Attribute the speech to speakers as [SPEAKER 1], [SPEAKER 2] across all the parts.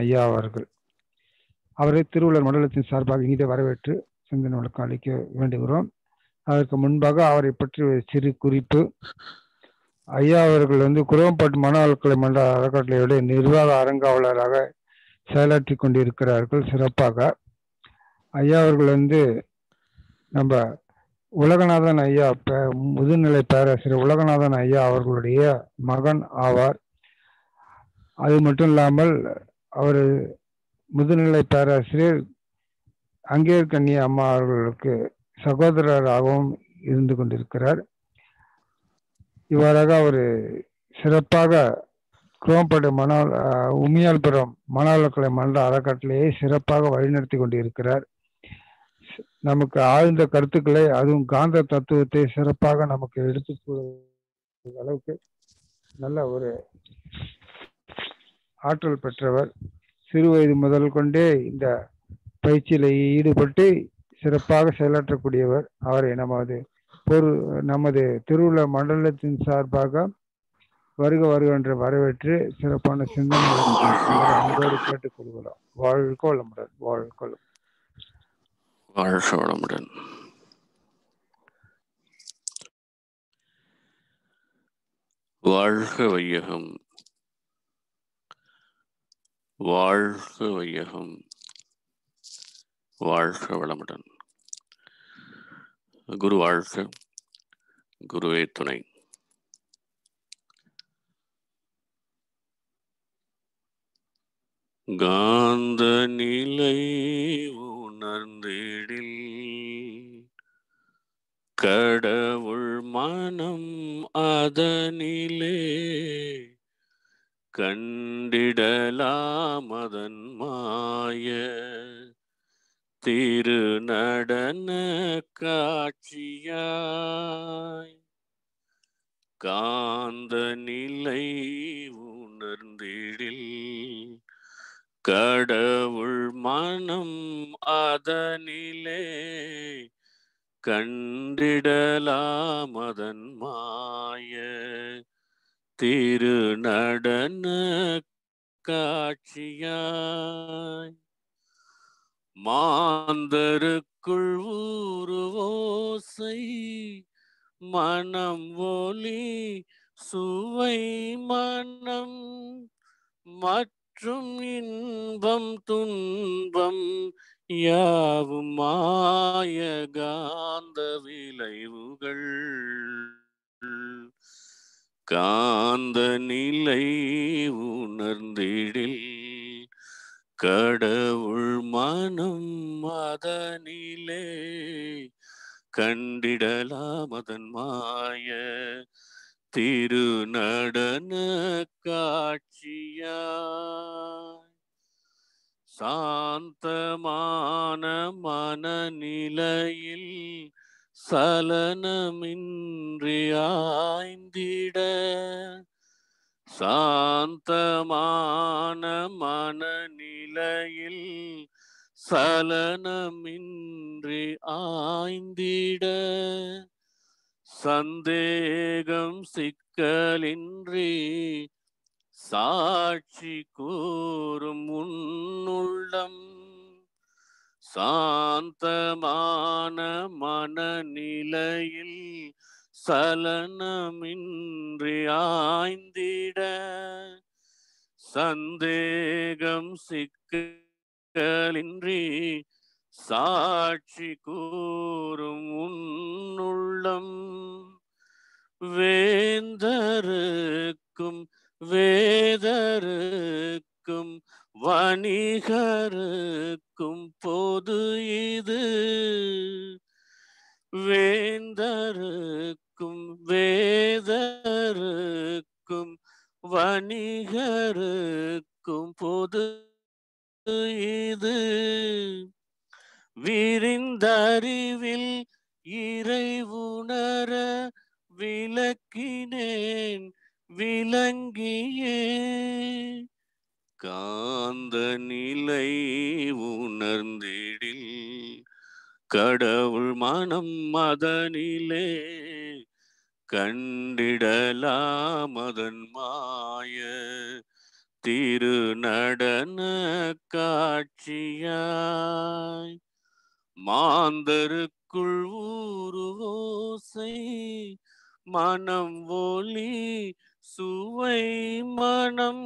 [SPEAKER 1] ஐயா அவர்கள் அவரை திருவள்ளுவர் மண்டலத்தின் சார்பாக இதை வரவேற்று சிந்தனைகளுக்கு அளிக்க வேண்டுகிறோம் அதற்கு முன்பாக அவரை பற்றி ஒரு சிறு குறிப்பு ஐயா அவர்கள் வந்து குரவம்பட்டு மன அறக்கலை மன்ற அறக்கட்டளையுடைய நிர்வாக அரங்காவலராக செயலாற்றி கொண்டிருக்கிறார்கள் சிறப்பாக ஐயா அவர்கள் வந்து நம்ம உலகநாதன் ஐயா முதுநிலை பேராசிரியர் உலகநாதன் ஐயா அவர்களுடைய மகன் ஆவார் அது மட்டும் இல்லாமல் அவர் முதுநிலை பேராசிரியர் அங்கேயர் கண்ணி அம்மா அவர்களுக்கு சகோதரராகவும் இருந்து கொண்டிருக்கிறார் இவ்வாறாக அவர் சிறப்பாக குரோம்பேட்டை மணால் உமியால்புரம் மணாலக்கலை மன்ற அறக்கட்டளையை சிறப்பாக வழிநடத்தி கொண்டிருக்கிறார் நமக்கு ஆழ்ந்த கருத்துக்களை அதுவும் காந்த தத்துவத்தை சிறப்பாக நமக்கு எடுத்து அளவுக்கு நல்ல ஒரு ஆற்றல் பெற்றவர் சிறுவயது முதல் கொண்டே இந்த பயிற்சியில் ஈடுபட்டு சிறப்பாக செயலாற்றக்கூடியவர் அவரை நமது பொரு நமது திருவிழா மண்டலத்தின் சார்பாக வருக வருக என்று வரவேற்று சிறப்பான சிந்தனை அன்போடு கேட்டுக்கொள்கிறோம் வாழ்கோளமுடன் வாழ்கோளம் வாழ்க
[SPEAKER 2] வாழ்க வையகம் வாழ்க வையகம் வாழ்க வளமுடன் குரு வாழ்க குருவே துணை காந்த நிலை உணர்ந்திடில் கடவுள் மனம் அதனிலே கண்டிடலாமதன் மாய திருநடன காட்சியாய் காந்த நிலை உணர்ந்திடில் கடவுள் மனம் அதனிலே கண்டிடலாமதன் மாய திரு நடன காட்சியாய் மாந்தருக்குள் ஊருவோசை மனம் ஒலி சுவை மனம் மற்றும் இன்பம் துன்பம் யாவும் மாய காந்த விளைவுகள் காந்த நிலை உணர்ந்திடில் கடவுள் மனம் அதனிலே கண்டிடலாம் அதன் மாய திருநடன காட்சியா சாந்தமான மனநிலையில் சலனமின்றியாய்ந்திட சாந்தமான மனநிலையில் சலனமின்றி ஆய்ந்திட சந்தேகம் சிக்கலின்றி சாட்சி கூறும் உன்னுள்ளம் சாந்தமான மனநிலையில் சலனமின்றி ஆய்ந்திட சந்தேகம் சிக்கலின்றி சாட்சி கூறும் உன்னுள்ளம் வேந்தருக்கும் வேதருக்கும் வணிகருக்கும் போது இது வேந்தருக்கும் வேதருக்கும் வணிகருக்கும் பொது இது விரிந்தறிவில் இறைவுணர விளக்கினேன் விளங்கியே காந்த நிலை உணர்ந்திடில் கடவுள் மனம் மதனிலே கண்டிடலாம் அதன் மாய திருநடன காட்சியாய் மாந்தருக்குள் ஊருவோசை மனம் ஒலி சுவை மனம்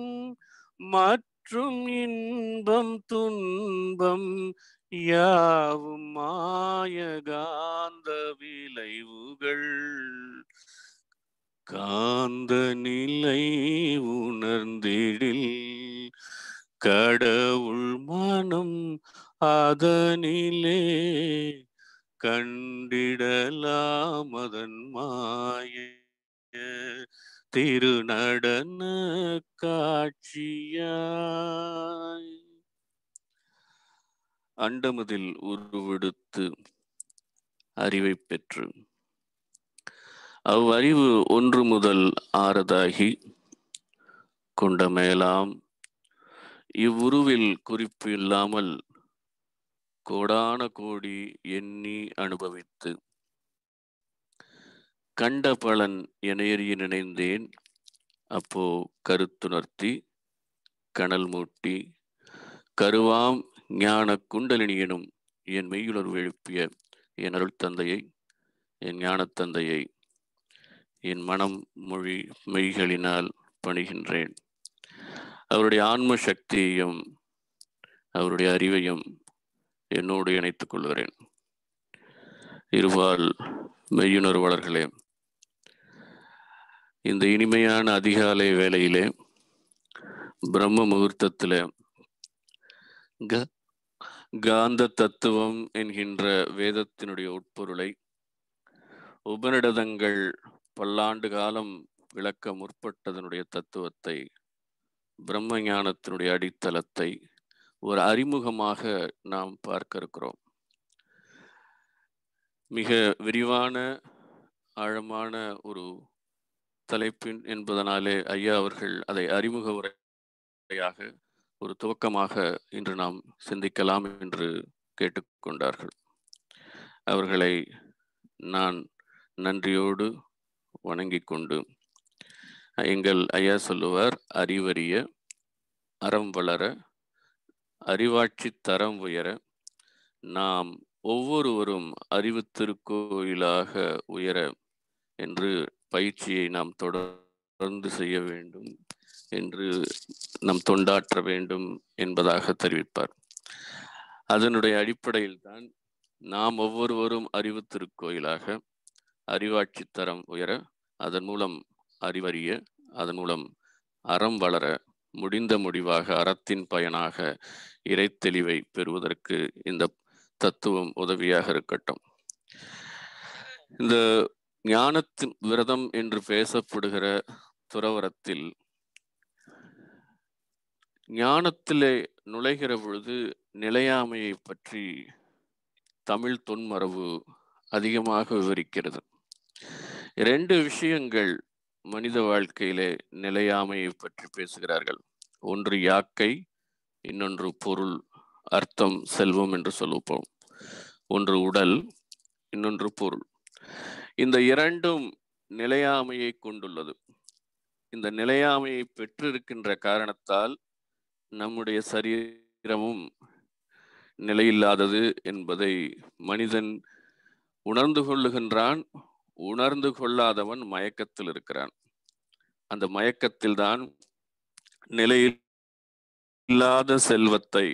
[SPEAKER 2] மற்றும் இன்பம் துன்பம் யாவும் மாயகாந்த விளைவுகள் காந்த நிலை உணர்ந்திடில் கடவுள் மனம் அதனிலே கண்டிடலாமதன் அதன் மாய திருநடன காட்சியாய் அண்டமதில் உருவெடுத்து அறிவை பெற்று அவ்வறிவு ஒன்று முதல் ஆறதாகி கொண்ட மேலாம் இவ்வுருவில் குறிப்பு இல்லாமல் கோடான கோடி எண்ணி அனுபவித்து கண்ட பலன் எறிய நினைந்தேன் அப்போ கருத்துணர்த்தி கணல் மூட்டி கருவாம் ஞான குண்டலினி எனும் என் மெய்யுணர்வு எழுப்பிய என் அருள் தந்தையை என் தந்தையை என் மனம் மொழி மெய்களினால் பணிகின்றேன் அவருடைய ஆன்ம சக்தியையும் அவருடைய அறிவையும் என்னோடு இணைத்துக் கொள்கிறேன் இருவால் மெய்யுணர்வாளர்களே இந்த இனிமையான அதிகாலை வேலையிலே பிரம்ம முகூர்த்தத்தில் க காந்த தத்துவம் என்கின்ற வேதத்தினுடைய உட்பொருளை உபனிடதங்கள் பல்லாண்டு காலம் விளக்க முற்பட்டதனுடைய தத்துவத்தை பிரம்ம ஞானத்தினுடைய அடித்தளத்தை ஒரு அறிமுகமாக நாம் பார்க்க இருக்கிறோம் மிக விரிவான ஆழமான ஒரு தலைப்பின் என்பதனாலே ஐயா அவர்கள் அதை அறிமுக உரையாக ஒரு துவக்கமாக இன்று நாம் சிந்திக்கலாம் என்று கேட்டுக்கொண்டார்கள் அவர்களை நான் நன்றியோடு வணங்கிக் கொண்டு எங்கள் ஐயா சொல்லுவார் அறிவறிய அறம் வளர அறிவாட்சி தரம் உயர நாம் ஒவ்வொருவரும் அறிவு திருக்கோயிலாக உயர என்று பயிற்சியை நாம் தொடர்ந்து செய்ய வேண்டும் என்று நாம் தொண்டாற்ற வேண்டும் என்பதாக தெரிவிப்பார் அதனுடைய அடிப்படையில் தான் நாம் ஒவ்வொருவரும் அறிவு திருக்கோயிலாக அறிவாட்சி தரம் உயர அதன் மூலம் அறிவறிய அதன் மூலம் அறம் வளர முடிந்த முடிவாக அறத்தின் பயனாக இறைத்தெளிவை பெறுவதற்கு இந்த தத்துவம் உதவியாக இருக்கட்டும் இந்த ஞானத்தின் விரதம் என்று பேசப்படுகிற துறவரத்தில் ஞானத்திலே நுழைகிற பொழுது நிலையாமையை பற்றி தமிழ் தொன்மரபு அதிகமாக விவரிக்கிறது ரெண்டு விஷயங்கள் மனித வாழ்க்கையிலே நிலையாமையை பற்றி பேசுகிறார்கள் ஒன்று யாக்கை இன்னொன்று பொருள் அர்த்தம் செல்வம் என்று சொல்லுவோம் ஒன்று உடல் இன்னொன்று பொருள் இந்த இரண்டும் நிலையாமையை கொண்டுள்ளது இந்த நிலையாமையை பெற்றிருக்கின்ற காரணத்தால் நம்முடைய சரீரமும் நிலையில்லாதது என்பதை மனிதன் உணர்ந்து கொள்ளுகின்றான் உணர்ந்து கொள்ளாதவன் மயக்கத்தில் இருக்கிறான் அந்த மயக்கத்தில் தான் நிலையில் இல்லாத செல்வத்தை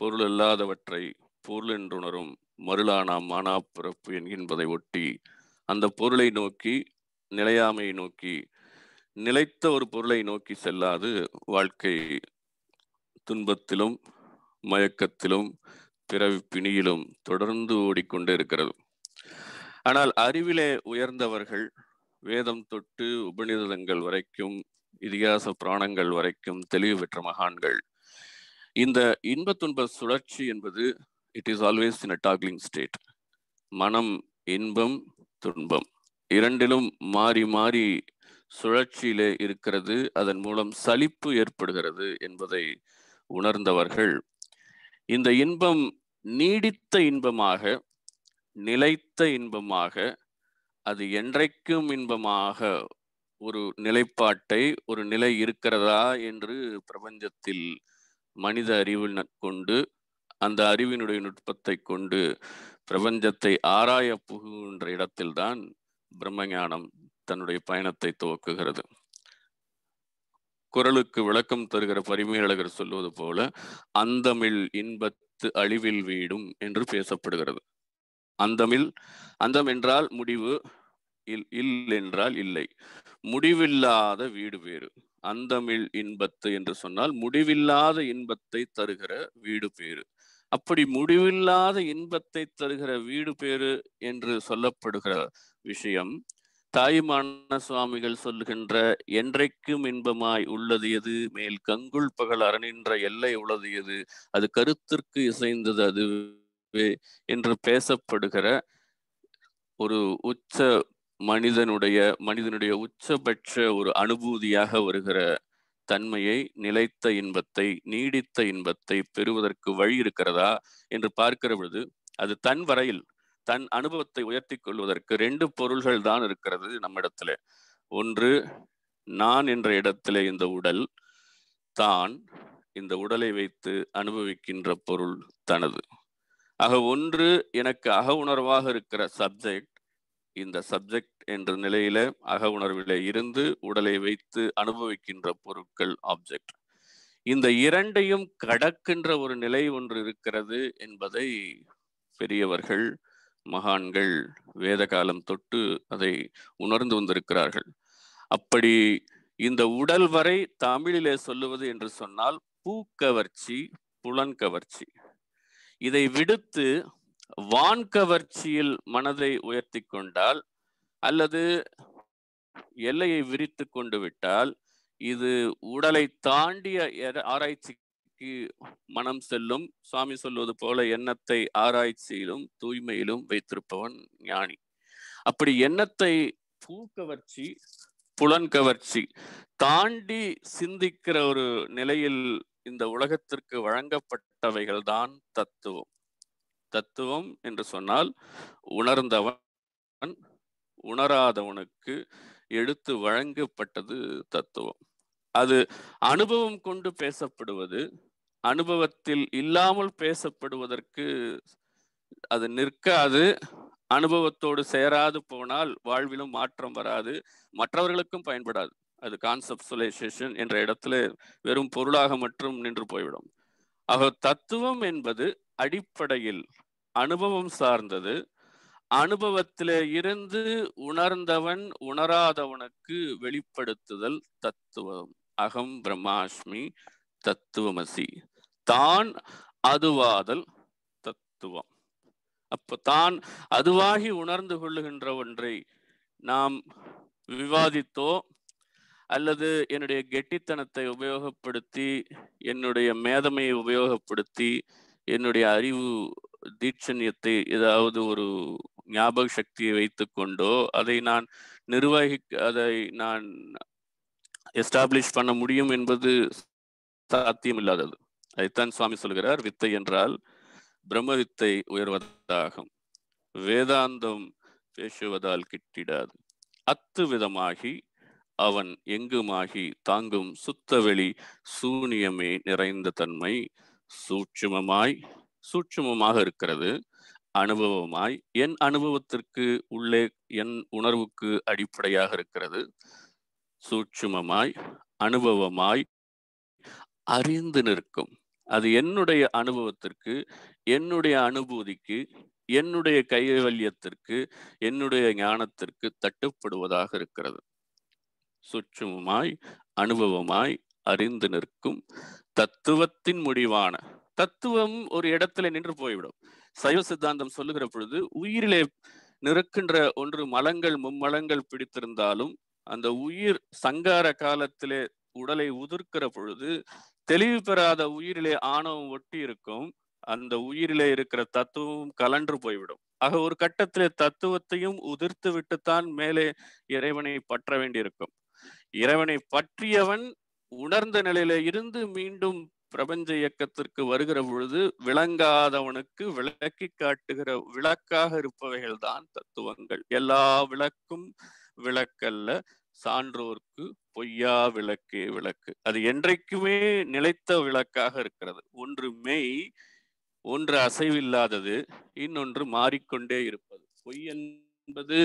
[SPEAKER 2] பொருள் இல்லாதவற்றை பொருள் என்றுணரும் மருளானா மானா பிறப்பு என்கின்றதை ஒட்டி அந்த பொருளை நோக்கி நிலையாமையை நோக்கி நிலைத்த ஒரு பொருளை நோக்கி செல்லாது வாழ்க்கை துன்பத்திலும் மயக்கத்திலும் பிறவி பிணியிலும் தொடர்ந்து ஓடிக்கொண்டே இருக்கிறது ஆனால் அறிவிலே உயர்ந்தவர்கள் வேதம் தொட்டு உபநிதங்கள் வரைக்கும் இதிகாச புராணங்கள் வரைக்கும் தெளிவு பெற்ற மகான்கள் இந்த இன்ப துன்ப சுழற்சி என்பது it is always in a toggling state மனம் இன்பம் துன்பம் இரண்டிலும் மாறி மாறி சுழற்சியிலே இருக்கிறது அதன் மூலம் சலிப்பு ஏற்படுகிறது என்பதை உணர்ந்தவர்கள் இந்த இன்பம் நீடித்த இன்பமாக நிலைத்த இன்பமாக அது என்றைக்கும் இன்பமாக ஒரு நிலைப்பாட்டை ஒரு நிலை இருக்கிறதா என்று பிரபஞ்சத்தில் மனித அறிவு கொண்டு அந்த அறிவினுடைய நுட்பத்தை கொண்டு பிரபஞ்சத்தை ஆராய புகுகின்ற இடத்தில்தான் பிரம்மஞானம் தன்னுடைய பயணத்தை துவக்குகிறது குரலுக்கு விளக்கம் தருகிற பரிமையாளர் சொல்வது போல அந்தமிழ் இன்பத்து அழிவில் வீடும் என்று பேசப்படுகிறது அந்தமில் அந்தம் என்றால் முடிவு இல் இல் என்றால் இல்லை முடிவில்லாத வீடு வேறு அந்தமிழ் இன்பத்து என்று சொன்னால் முடிவில்லாத இன்பத்தை தருகிற வீடு பேரு அப்படி முடிவில்லாத இன்பத்தை தருகிற வீடு பேரு என்று சொல்லப்படுகிற விஷயம் தாயுமான சுவாமிகள் சொல்லுகின்ற என்றைக்கும் இன்பமாய் உள்ளது எது மேல் கங்குள் பகல் அரணின்ற எல்லை உள்ளது எது அது கருத்திற்கு இசைந்தது அதுவே என்று பேசப்படுகிற ஒரு உச்ச மனிதனுடைய மனிதனுடைய உச்சபட்ச ஒரு அனுபூதியாக வருகிற தன்மையை நிலைத்த இன்பத்தை நீடித்த இன்பத்தை பெறுவதற்கு வழி இருக்கிறதா என்று பார்க்கிற பொழுது அது தன் வரையில் தன் அனுபவத்தை உயர்த்தி கொள்வதற்கு ரெண்டு பொருள்கள் தான் இருக்கிறது இடத்துல ஒன்று நான் என்ற இடத்திலே இந்த உடல் தான் இந்த உடலை வைத்து அனுபவிக்கின்ற பொருள் தனது ஆக ஒன்று எனக்கு அக உணர்வாக இருக்கிற சப்ஜெக்ட் இந்த சப்ஜெக்ட் என்ற நிலையில அக உணர்வில இருந்து உடலை வைத்து அனுபவிக்கின்ற பொருட்கள் ஆப்ஜெக்ட் இந்த இரண்டையும் கடக்கின்ற ஒரு நிலை ஒன்று இருக்கிறது என்பதை பெரியவர்கள் மகான்கள் வேத காலம் தொட்டு அதை உணர்ந்து வந்திருக்கிறார்கள் அப்படி இந்த உடல் வரை தமிழிலே சொல்லுவது என்று சொன்னால் பூக்கவர்ச்சி புலன்கவர்ச்சி இதை விடுத்து வான்கவர்ச்சியில் மனதை உயர்த்தி கொண்டால் அல்லது எல்லையை விரித்து கொண்டு விட்டால் இது உடலை தாண்டிய ஆராய்ச்சிக்கு மனம் செல்லும் சுவாமி சொல்வது போல எண்ணத்தை ஆராய்ச்சியிலும் தூய்மையிலும் வைத்திருப்பவன் ஞானி அப்படி எண்ணத்தை பூக்கவர்ச்சி புலன் கவர்ச்சி தாண்டி சிந்திக்கிற ஒரு நிலையில் இந்த உலகத்திற்கு வழங்கப்பட்டவைகள் தான் தத்துவம் தத்துவம் என்று சொன்னால் உணர்ந்தவன் உணராதவனுக்கு எடுத்து வழங்கப்பட்டது தத்துவம் அது அனுபவம் கொண்டு பேசப்படுவது அனுபவத்தில் இல்லாமல் பேசப்படுவதற்கு அது நிற்காது அனுபவத்தோடு சேராது போனால் வாழ்விலும் மாற்றம் வராது மற்றவர்களுக்கும் பயன்படாது அது கான்செப்டுலைசேஷன் என்ற இடத்துல வெறும் பொருளாக மட்டும் நின்று போய்விடும் ஆக தத்துவம் என்பது அடிப்படையில் அனுபவம் சார்ந்தது அனுபவத்தில இருந்து உணர்ந்தவன் உணராதவனுக்கு வெளிப்படுத்துதல் தத்துவம் அகம் பிரம்மாஸ்மி தத்துவமசி தான் அதுவாதல் தத்துவம் அப்ப தான் அதுவாகி உணர்ந்து கொள்ளுகின்ற ஒன்றை நாம் விவாதித்தோ அல்லது என்னுடைய கெட்டித்தனத்தை உபயோகப்படுத்தி என்னுடைய மேதமையை உபயோகப்படுத்தி என்னுடைய அறிவு தீட்சண்யத்தை ஏதாவது ஒரு ஞாபக சக்தியை வைத்து கொண்டோ அதை நான் நிர்வகி அதை நான் எஸ்டாப்ளிஷ் பண்ண முடியும் என்பது சாத்தியம் இல்லாதது அதைத்தான் சுவாமி சொல்கிறார் வித்தை என்றால் பிரம்ம வித்தை உயர்வதாகும் வேதாந்தம் பேசுவதால் கிட்டிடாது அத்து விதமாகி அவன் எங்குமாகி தாங்கும் சுத்தவெளி சூனியமே நிறைந்த தன்மை சூட்சுமமாய் சூட்சுமமாக இருக்கிறது அனுபவமாய் என் அனுபவத்திற்கு உள்ளே என் உணர்வுக்கு அடிப்படையாக இருக்கிறது சூட்சுமமாய் அனுபவமாய் அறிந்து நிற்கும் அது என்னுடைய அனுபவத்திற்கு என்னுடைய அனுபூதிக்கு என்னுடைய கைவல்யத்திற்கு என்னுடைய ஞானத்திற்கு தட்டுப்படுவதாக இருக்கிறது சுற்றுமாய் அனுபவமாய் அறிந்து நிற்கும் தத்துவத்தின் முடிவான தத்துவம் ஒரு இடத்துல நின்று போய்விடும் சைவ சித்தாந்தம் சொல்லுகிற பொழுது உயிரிலே நிற்கின்ற ஒன்று மலங்கள் மும்மலங்கள் பிடித்திருந்தாலும் அந்த உயிர் சங்கார காலத்திலே உடலை உதிர்க்கிற பொழுது தெளிவு பெறாத உயிரிலே ஆணவம் ஒட்டி இருக்கும் அந்த உயிரிலே இருக்கிற தத்துவம் கலன்று போய்விடும் ஆக ஒரு கட்டத்திலே தத்துவத்தையும் உதிர்த்து விட்டுத்தான் மேலே இறைவனை பற்ற வேண்டியிருக்கும் இறைவனை பற்றியவன் உணர்ந்த நிலையில இருந்து மீண்டும் பிரபஞ்ச இயக்கத்திற்கு வருகிற பொழுது விளங்காதவனுக்கு விளக்கி காட்டுகிற விளக்காக இருப்பவைகள் தான் தத்துவங்கள் எல்லா விளக்கும் விளக்கல்ல சான்றோர்க்கு பொய்யா விளக்கே விளக்கு அது என்றைக்குமே நிலைத்த விளக்காக இருக்கிறது ஒன்று மெய் ஒன்று அசைவில்லாதது இன்னொன்று மாறிக்கொண்டே இருப்பது பொய் என்பது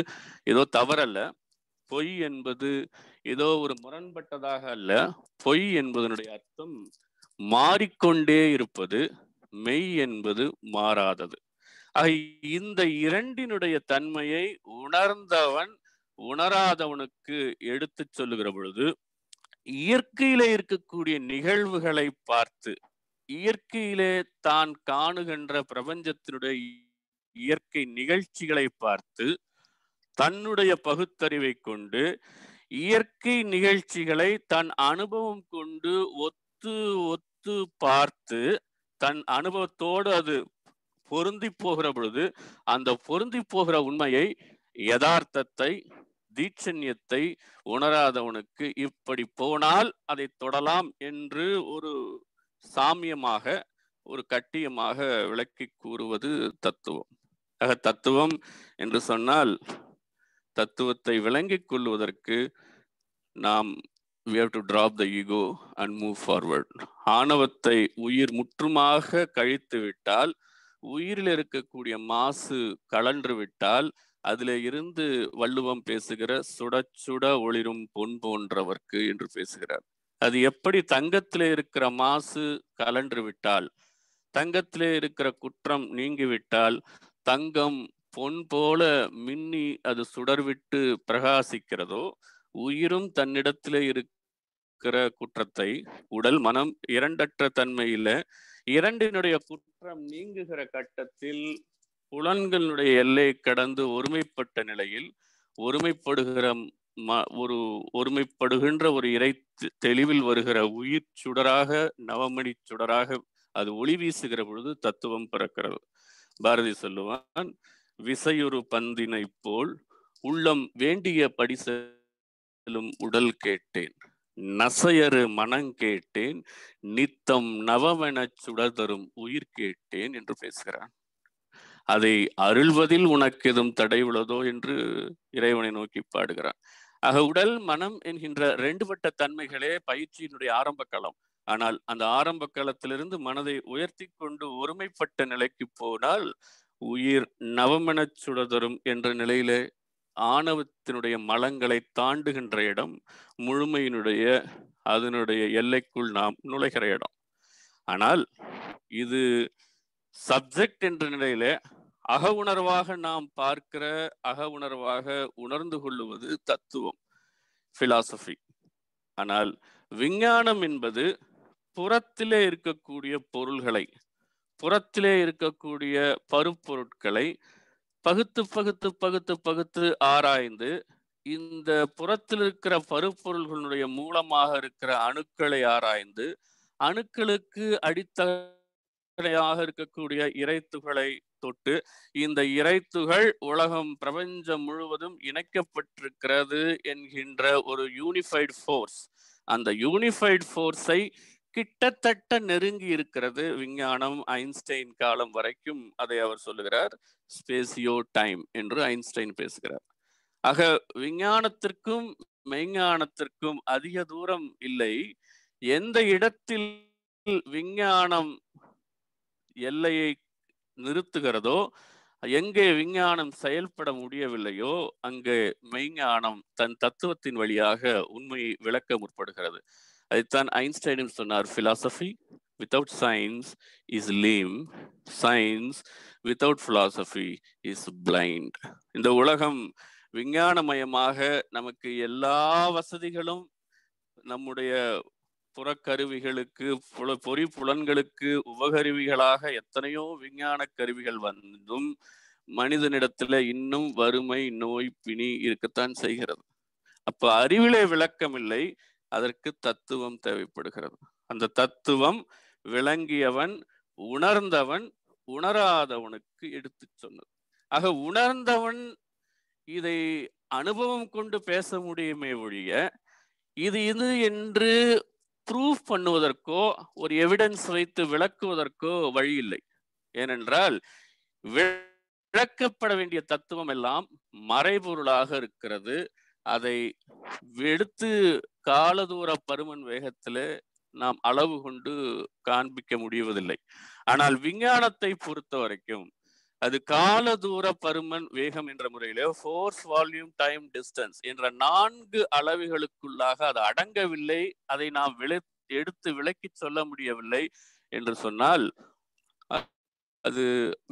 [SPEAKER 2] ஏதோ தவறல்ல பொய் என்பது ஏதோ ஒரு முரண்பட்டதாக அல்ல பொய் என்பதனுடைய அர்த்தம் மாறிக்கொண்டே இருப்பது மெய் என்பது மாறாதது ஆக இந்த இரண்டினுடைய தன்மையை உணர்ந்தவன் உணராதவனுக்கு எடுத்து சொல்லுகிற பொழுது இயற்கையில இருக்கக்கூடிய நிகழ்வுகளை பார்த்து இயற்கையிலே தான் காணுகின்ற பிரபஞ்சத்தினுடைய இயற்கை நிகழ்ச்சிகளை பார்த்து தன்னுடைய பகுத்தறிவை கொண்டு இயற்கை நிகழ்ச்சிகளை தன் அனுபவம் கொண்டு ஒத்து ஒத்து ஒத்து பார்த்து தன் அனுபவத்தோடு அது பொருந்தி போகிற பொழுது அந்த பொருந்தி போகிற உண்மையை யதார்த்தத்தை தீட்சண்யத்தை உணராதவனுக்கு இப்படி போனால் அதை தொடலாம் என்று ஒரு சாமியமாக ஒரு கட்டியமாக விளக்கி கூறுவது தத்துவம் ஆக தத்துவம் என்று சொன்னால் தத்துவத்தை விளங்கிக் கொள்வதற்கு நாம் we have to drop the ego and move forward ஆணவத்தை உயிர் முற்றுமாக கழித்து விட்டால் உயிரில் இருக்கக்கூடிய மாசு கலன்று விட்டால் அதில் இருந்து வள்ளுவம் பேசுகிற சுட சுட ஒளிரும் பொன் போன்றவர்க்கு என்று பேசுகிறார் அது எப்படி தங்கத்தில் இருக்கிற மாசு கலன்று விட்டால் தங்கத்திலே இருக்கிற குற்றம் நீங்கிவிட்டால் தங்கம் பொன் போல மின்னி அது சுடர்விட்டு பிரகாசிக்கிறதோ உயிரும் தன்னிடத்திலே இருக்க இருக்கிற குற்றத்தை உடல் மனம் இரண்டற்ற தன்மையில இரண்டினுடைய குற்றம் நீங்குகிற கட்டத்தில் புலன்களுடைய எல்லை கடந்து ஒருமைப்பட்ட நிலையில் ஒருமைப்படுகிற ஒரு ஒருமைப்படுகின்ற ஒரு இறை தெளிவில் வருகிற உயிர் சுடராக நவமணி சுடராக அது ஒளி வீசுகிற பொழுது தத்துவம் பிறக்கிறது பாரதி சொல்லுவான் விசையொரு பந்தினை போல் உள்ளம் வேண்டிய படி செல்லும் உடல் கேட்டேன் நசையறு மனம் கேட்டேன் நித்தம் சுடர் சுடதரும் உயிர் கேட்டேன் என்று பேசுகிறான் அதை அருள்வதில் உனக்கு எதுவும் தடை உள்ளதோ என்று இறைவனை நோக்கி பாடுகிறான் ஆக உடல் மனம் என்கின்ற ரெண்டு வட்ட தன்மைகளே பயிற்சியினுடைய ஆரம்ப காலம் ஆனால் அந்த ஆரம்ப காலத்திலிருந்து மனதை உயர்த்தி கொண்டு ஒருமைப்பட்ட நிலைக்கு போனால் உயிர் நவமெனச் சுடதரும் என்ற நிலையிலே ஆணவத்தினுடைய மலங்களை தாண்டுகின்ற இடம் முழுமையினுடைய அதனுடைய எல்லைக்குள் நாம் நுழைகிற இடம் ஆனால் இது சப்ஜெக்ட் என்ற நிலையில அக உணர்வாக நாம் பார்க்கிற அக உணர்வாக உணர்ந்து கொள்ளுவது தத்துவம் பிலாசபி ஆனால் விஞ்ஞானம் என்பது புறத்திலே இருக்கக்கூடிய பொருள்களை புறத்திலே இருக்கக்கூடிய பருப்பொருட்களை பகுத்து பகுத்து பகுத்து பகுத்து ஆராய்ந்து இந்த புறத்தில் இருக்கிற பருப்பொருள்களுடைய மூலமாக இருக்கிற அணுக்களை ஆராய்ந்து அணுக்களுக்கு அடித்தளையாக இருக்கக்கூடிய இறைத்துகளை தொட்டு இந்த இறைத்துகள் உலகம் பிரபஞ்சம் முழுவதும் இணைக்கப்பட்டிருக்கிறது என்கின்ற ஒரு யூனிஃபைடு ஃபோர்ஸ் அந்த யூனிஃபைடு ஃபோர்ஸை கிட்டத்தட்ட நெருங்கி இருக்கிறது விஞ்ஞானம் ஐன்ஸ்டைன் காலம் வரைக்கும் அதை அவர் சொல்லுகிறார் ஸ்பேசியோ டைம் என்று ஐன்ஸ்டைன் பேசுகிறார் ஆக விஞ்ஞானத்திற்கும் மெய்ஞானத்திற்கும் அதிக தூரம் இல்லை எந்த இடத்தில் விஞ்ஞானம் எல்லையை நிறுத்துகிறதோ எங்கே விஞ்ஞானம் செயல்பட முடியவில்லையோ அங்கே மெய்ஞானம் தன் தத்துவத்தின் வழியாக உண்மையை விளக்க முற்படுகிறது அதுதான் ஐன்ஸ்டைனும் சொன்னார் philosophy without science is lame science without philosophy is blind இந்த உலகம் விஞ்ஞானமயமாக நமக்கு எல்லா வசதிகளும் நம்முடைய புறக்கருவிகளுக்கு புல பொறி புலன்களுக்கு உபகருவிகளாக எத்தனையோ விஞ்ஞான கருவிகள் வந்தும் மனிதனிடத்துல இன்னும் வறுமை நோய் பிணி இருக்கத்தான் செய்கிறது அப்ப அறிவிலே விளக்கம் இல்லை அதற்கு தத்துவம் தேவைப்படுகிறது அந்த தத்துவம் விளங்கியவன் உணர்ந்தவன் உணராதவனுக்கு எடுத்து சொன்னது ஆக உணர்ந்தவன் இதை அனுபவம் கொண்டு பேச முடியுமே ஒழிய இது இது என்று ப்ரூஃப் பண்ணுவதற்கோ ஒரு எவிடன்ஸ் வைத்து விளக்குவதற்கோ வழி இல்லை ஏனென்றால் விளக்கப்பட வேண்டிய தத்துவம் எல்லாம் மறைபொருளாக இருக்கிறது அதை எடுத்து காலதூர பருமன் வேகத்தில் நாம் அளவு கொண்டு காண்பிக்க முடிவதில்லை ஆனால் விஞ்ஞானத்தை பொறுத்த வரைக்கும் அது கால தூர பருமன் வேகம் என்ற முறையிலே ஃபோர்ஸ் வால்யூம் டைம் டிஸ்டன்ஸ் என்ற நான்கு அளவுகளுக்குள்ளாக அது அடங்கவில்லை அதை நாம் விளை எடுத்து விளக்கி சொல்ல முடியவில்லை என்று சொன்னால் அது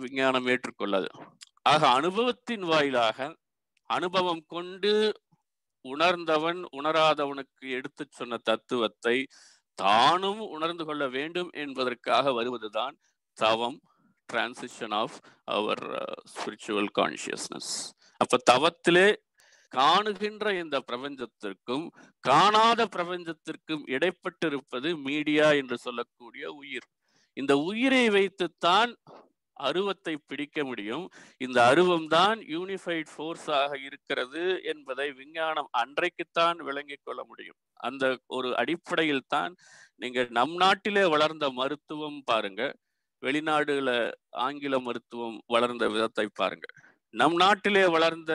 [SPEAKER 2] விஞ்ஞானம் ஏற்றுக்கொள்ளாது ஆக அனுபவத்தின் வாயிலாக அனுபவம் கொண்டு உணர்ந்தவன் உணராதவனுக்கு எடுத்துச் சொன்ன தத்துவத்தை தானும் உணர்ந்து கொள்ள வேண்டும் என்பதற்காக வருவதுதான் தவம் transition of our spiritual consciousness அப்ப தவத்திலே காணுகின்ற இந்த பிரபஞ்சத்திற்கும் காணாத பிரபஞ்சத்திற்கும் இடைப்பட்டிருப்பது மீடியா என்று சொல்லக்கூடிய உயிர் இந்த உயிரை வைத்துத்தான் அருவத்தை பிடிக்க முடியும் இந்த அருவம் தான் யூனிஃபைட் ஆக இருக்கிறது என்பதை விஞ்ஞானம் அன்றைக்குத்தான் விளங்கிக் கொள்ள முடியும் அந்த ஒரு அடிப்படையில் தான் நீங்க நம் நாட்டிலே வளர்ந்த மருத்துவம் பாருங்க வெளிநாடுல ஆங்கில மருத்துவம் வளர்ந்த விதத்தை பாருங்க நம் நாட்டிலே வளர்ந்த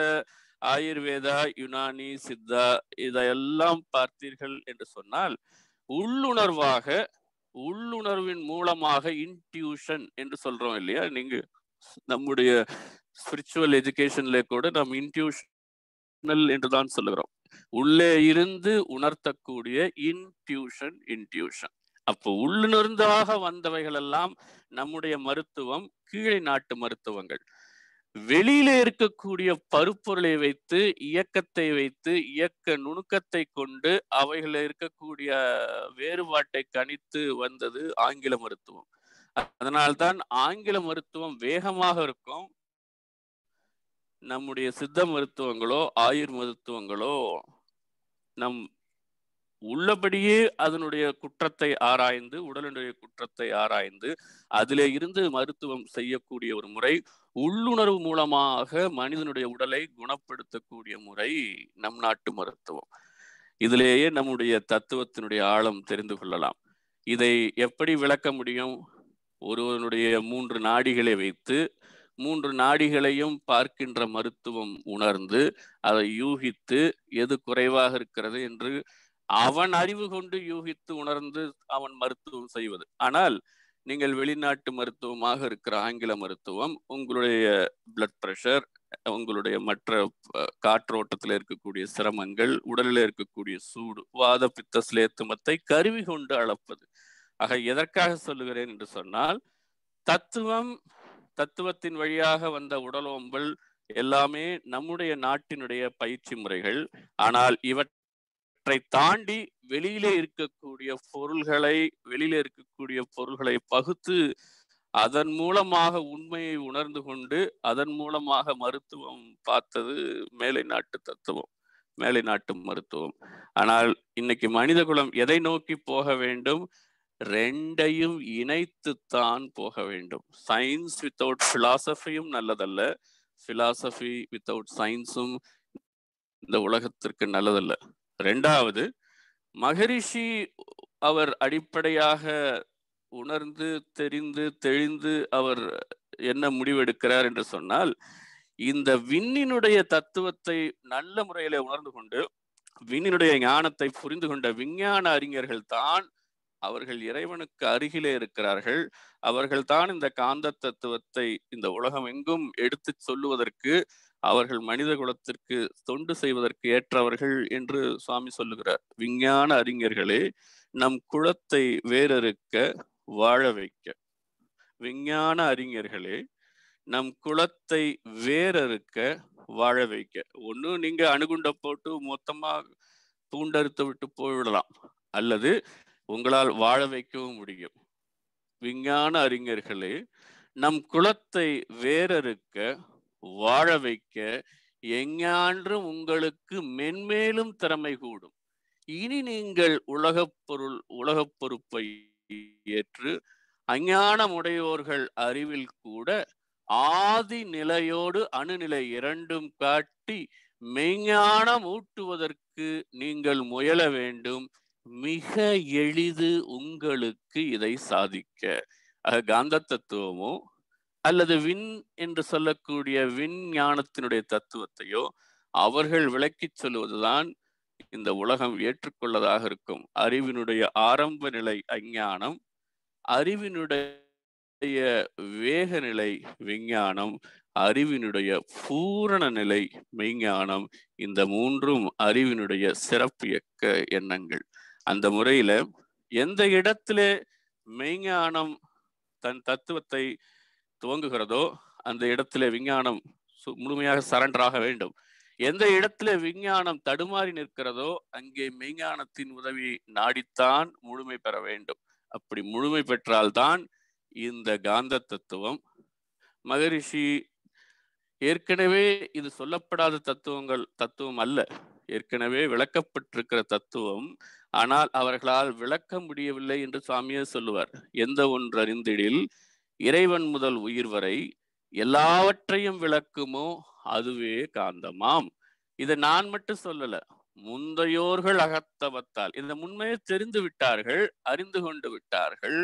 [SPEAKER 2] ஆயுர்வேதா யுனானி சித்தா இதையெல்லாம் பார்த்தீர்கள் என்று சொன்னால் உள்ளுணர்வாக உள்ளுணர்வின் மூலமாக இன்ட்யூஷன் என்று சொல்றோம் இல்லையா நீங்க நம்முடைய ஸ்பிரிச்சுவல் எஜுகேஷன்ல கூட நாம் இன்ட்யூஷனல் என்று தான் சொல்லுகிறோம் உள்ளே இருந்து உணர்த்தக்கூடிய இன்ட்யூஷன் இன்ட்யூஷன் அப்போ உள்ளுணர்ந்தாக வந்தவைகள் எல்லாம் நம்முடைய மருத்துவம் கீழே நாட்டு மருத்துவங்கள் வெளியில இருக்கக்கூடிய பருப்பொருளை வைத்து இயக்கத்தை வைத்து இயக்க நுணுக்கத்தை கொண்டு அவைகளில் இருக்கக்கூடிய வேறுபாட்டை கணித்து வந்தது ஆங்கில மருத்துவம் அதனால்தான் ஆங்கில மருத்துவம் வேகமாக இருக்கும் நம்முடைய சித்த மருத்துவங்களோ ஆயுர் மருத்துவங்களோ நம் உள்ளபடியே அதனுடைய குற்றத்தை ஆராய்ந்து உடலினுடைய குற்றத்தை ஆராய்ந்து அதிலே இருந்து மருத்துவம் செய்யக்கூடிய ஒரு முறை உள்ளுணர்வு மூலமாக மனிதனுடைய உடலை குணப்படுத்தக்கூடிய முறை நம் நாட்டு மருத்துவம் இதிலேயே நம்முடைய தத்துவத்தினுடைய ஆழம் தெரிந்து கொள்ளலாம் இதை எப்படி விளக்க முடியும் ஒருவனுடைய மூன்று நாடிகளை வைத்து மூன்று நாடிகளையும் பார்க்கின்ற மருத்துவம் உணர்ந்து அதை யூகித்து எது குறைவாக இருக்கிறது என்று அவன் அறிவு கொண்டு யூகித்து உணர்ந்து அவன் மருத்துவம் செய்வது ஆனால் நீங்கள் வெளிநாட்டு மருத்துவமாக இருக்கிற ஆங்கில மருத்துவம் உங்களுடைய பிளட் ப்ரெஷர் உங்களுடைய மற்ற காற்றோட்டத்தில் இருக்கக்கூடிய சிரமங்கள் உடலில் இருக்கக்கூடிய சூடு வாத பித்த சிலேத்துமத்தை கருவி கொண்டு அளப்பது ஆக எதற்காக சொல்லுகிறேன் என்று சொன்னால் தத்துவம் தத்துவத்தின் வழியாக வந்த உடலோம்பல் எல்லாமே நம்முடைய நாட்டினுடைய பயிற்சி முறைகள் ஆனால் இவற்றை அவற்றை தாண்டி வெளியிலே இருக்கக்கூடிய பொருள்களை வெளியில இருக்கக்கூடிய பொருள்களை பகுத்து அதன் மூலமாக உண்மையை உணர்ந்து கொண்டு அதன் மூலமாக மருத்துவம் பார்த்தது மேலை நாட்டு தத்துவம் மேலை நாட்டு மருத்துவம் ஆனால் இன்னைக்கு மனித குலம் எதை நோக்கி போக வேண்டும் ரெண்டையும் இணைத்துத்தான் போக வேண்டும் சயின்ஸ் வித்தவுட் பிலாசபியும் நல்லதல்ல பிலாசபி வித்தவுட் சயின்ஸும் இந்த உலகத்திற்கு நல்லதல்ல ரெண்டாவது மகரிஷி அவர் அடிப்படையாக உணர்ந்து தெரிந்து தெளிந்து அவர் என்ன முடிவெடுக்கிறார் என்று சொன்னால் இந்த விண்ணினுடைய தத்துவத்தை நல்ல முறையில உணர்ந்து கொண்டு விண்ணினுடைய ஞானத்தை புரிந்து கொண்ட விஞ்ஞான அறிஞர்கள் தான் அவர்கள் இறைவனுக்கு அருகிலே இருக்கிறார்கள் அவர்கள் தான் இந்த காந்த தத்துவத்தை இந்த உலகம் எங்கும் எடுத்து சொல்லுவதற்கு அவர்கள் மனித குலத்திற்கு தொண்டு செய்வதற்கு ஏற்றவர்கள் என்று சுவாமி சொல்லுகிறார் விஞ்ஞான அறிஞர்களே நம் குலத்தை வேறறுக்க வாழ வைக்க விஞ்ஞான அறிஞர்களே நம் குலத்தை வேறறுக்க வாழ வைக்க ஒன்று நீங்க அணுகுண்ட போட்டு மொத்தமா தூண்டறுத்து விட்டு போய்விடலாம் அல்லது உங்களால் வாழ வைக்கவும் முடியும் விஞ்ஞான அறிஞர்களே நம் குலத்தை வேறறுக்க வாழ வைக்க எஞ்ஞான்று உங்களுக்கு மென்மேலும் திறமை கூடும் இனி நீங்கள் உலகப் பொருள் உலகப் பொறுப்பை ஏற்று அஞ்ஞானமுடையோர்கள் அறிவில் கூட ஆதி நிலையோடு அணுநிலை இரண்டும் காட்டி மெய்ஞானம் ஊட்டுவதற்கு நீங்கள் முயல வேண்டும் மிக எளிது உங்களுக்கு இதை சாதிக்க காந்த தத்துவமும் அல்லது விண் என்று சொல்லக்கூடிய விண் ஞானத்தினுடைய தத்துவத்தையோ அவர்கள் விளக்கி சொல்லுவதுதான் இந்த உலகம் ஏற்றுக்கொள்ளதாக இருக்கும் அறிவினுடைய ஆரம்ப நிலை அஞ்ஞானம் அறிவினுடைய வேக நிலை விஞ்ஞானம் அறிவினுடைய பூரண நிலை மெய்ஞானம் இந்த மூன்றும் அறிவினுடைய சிறப்பு இயக்க எண்ணங்கள் அந்த முறையில எந்த இடத்திலே மெய்ஞானம் தன் தத்துவத்தை துவங்குகிறதோ அந்த இடத்துல விஞ்ஞானம் முழுமையாக ஆக வேண்டும் எந்த இடத்துல விஞ்ஞானம் தடுமாறி நிற்கிறதோ அங்கே மெய்ஞானத்தின் உதவி நாடித்தான் முழுமை பெற வேண்டும் அப்படி முழுமை பெற்றால்தான் இந்த காந்த தத்துவம் மகரிஷி ஏற்கனவே இது சொல்லப்படாத தத்துவங்கள் தத்துவம் அல்ல ஏற்கனவே விளக்கப்பட்டிருக்கிற தத்துவம் ஆனால் அவர்களால் விளக்க முடியவில்லை என்று சுவாமியே சொல்லுவார் எந்த ஒன்று அறிந்திடில் இறைவன் முதல் உயிர் வரை எல்லாவற்றையும் விளக்குமோ அதுவே காந்தமாம் இதை நான் மட்டும் சொல்லல முந்தையோர்கள் அகத்தவத்தால் இந்த முன்மையை தெரிந்து விட்டார்கள் அறிந்து கொண்டு விட்டார்கள்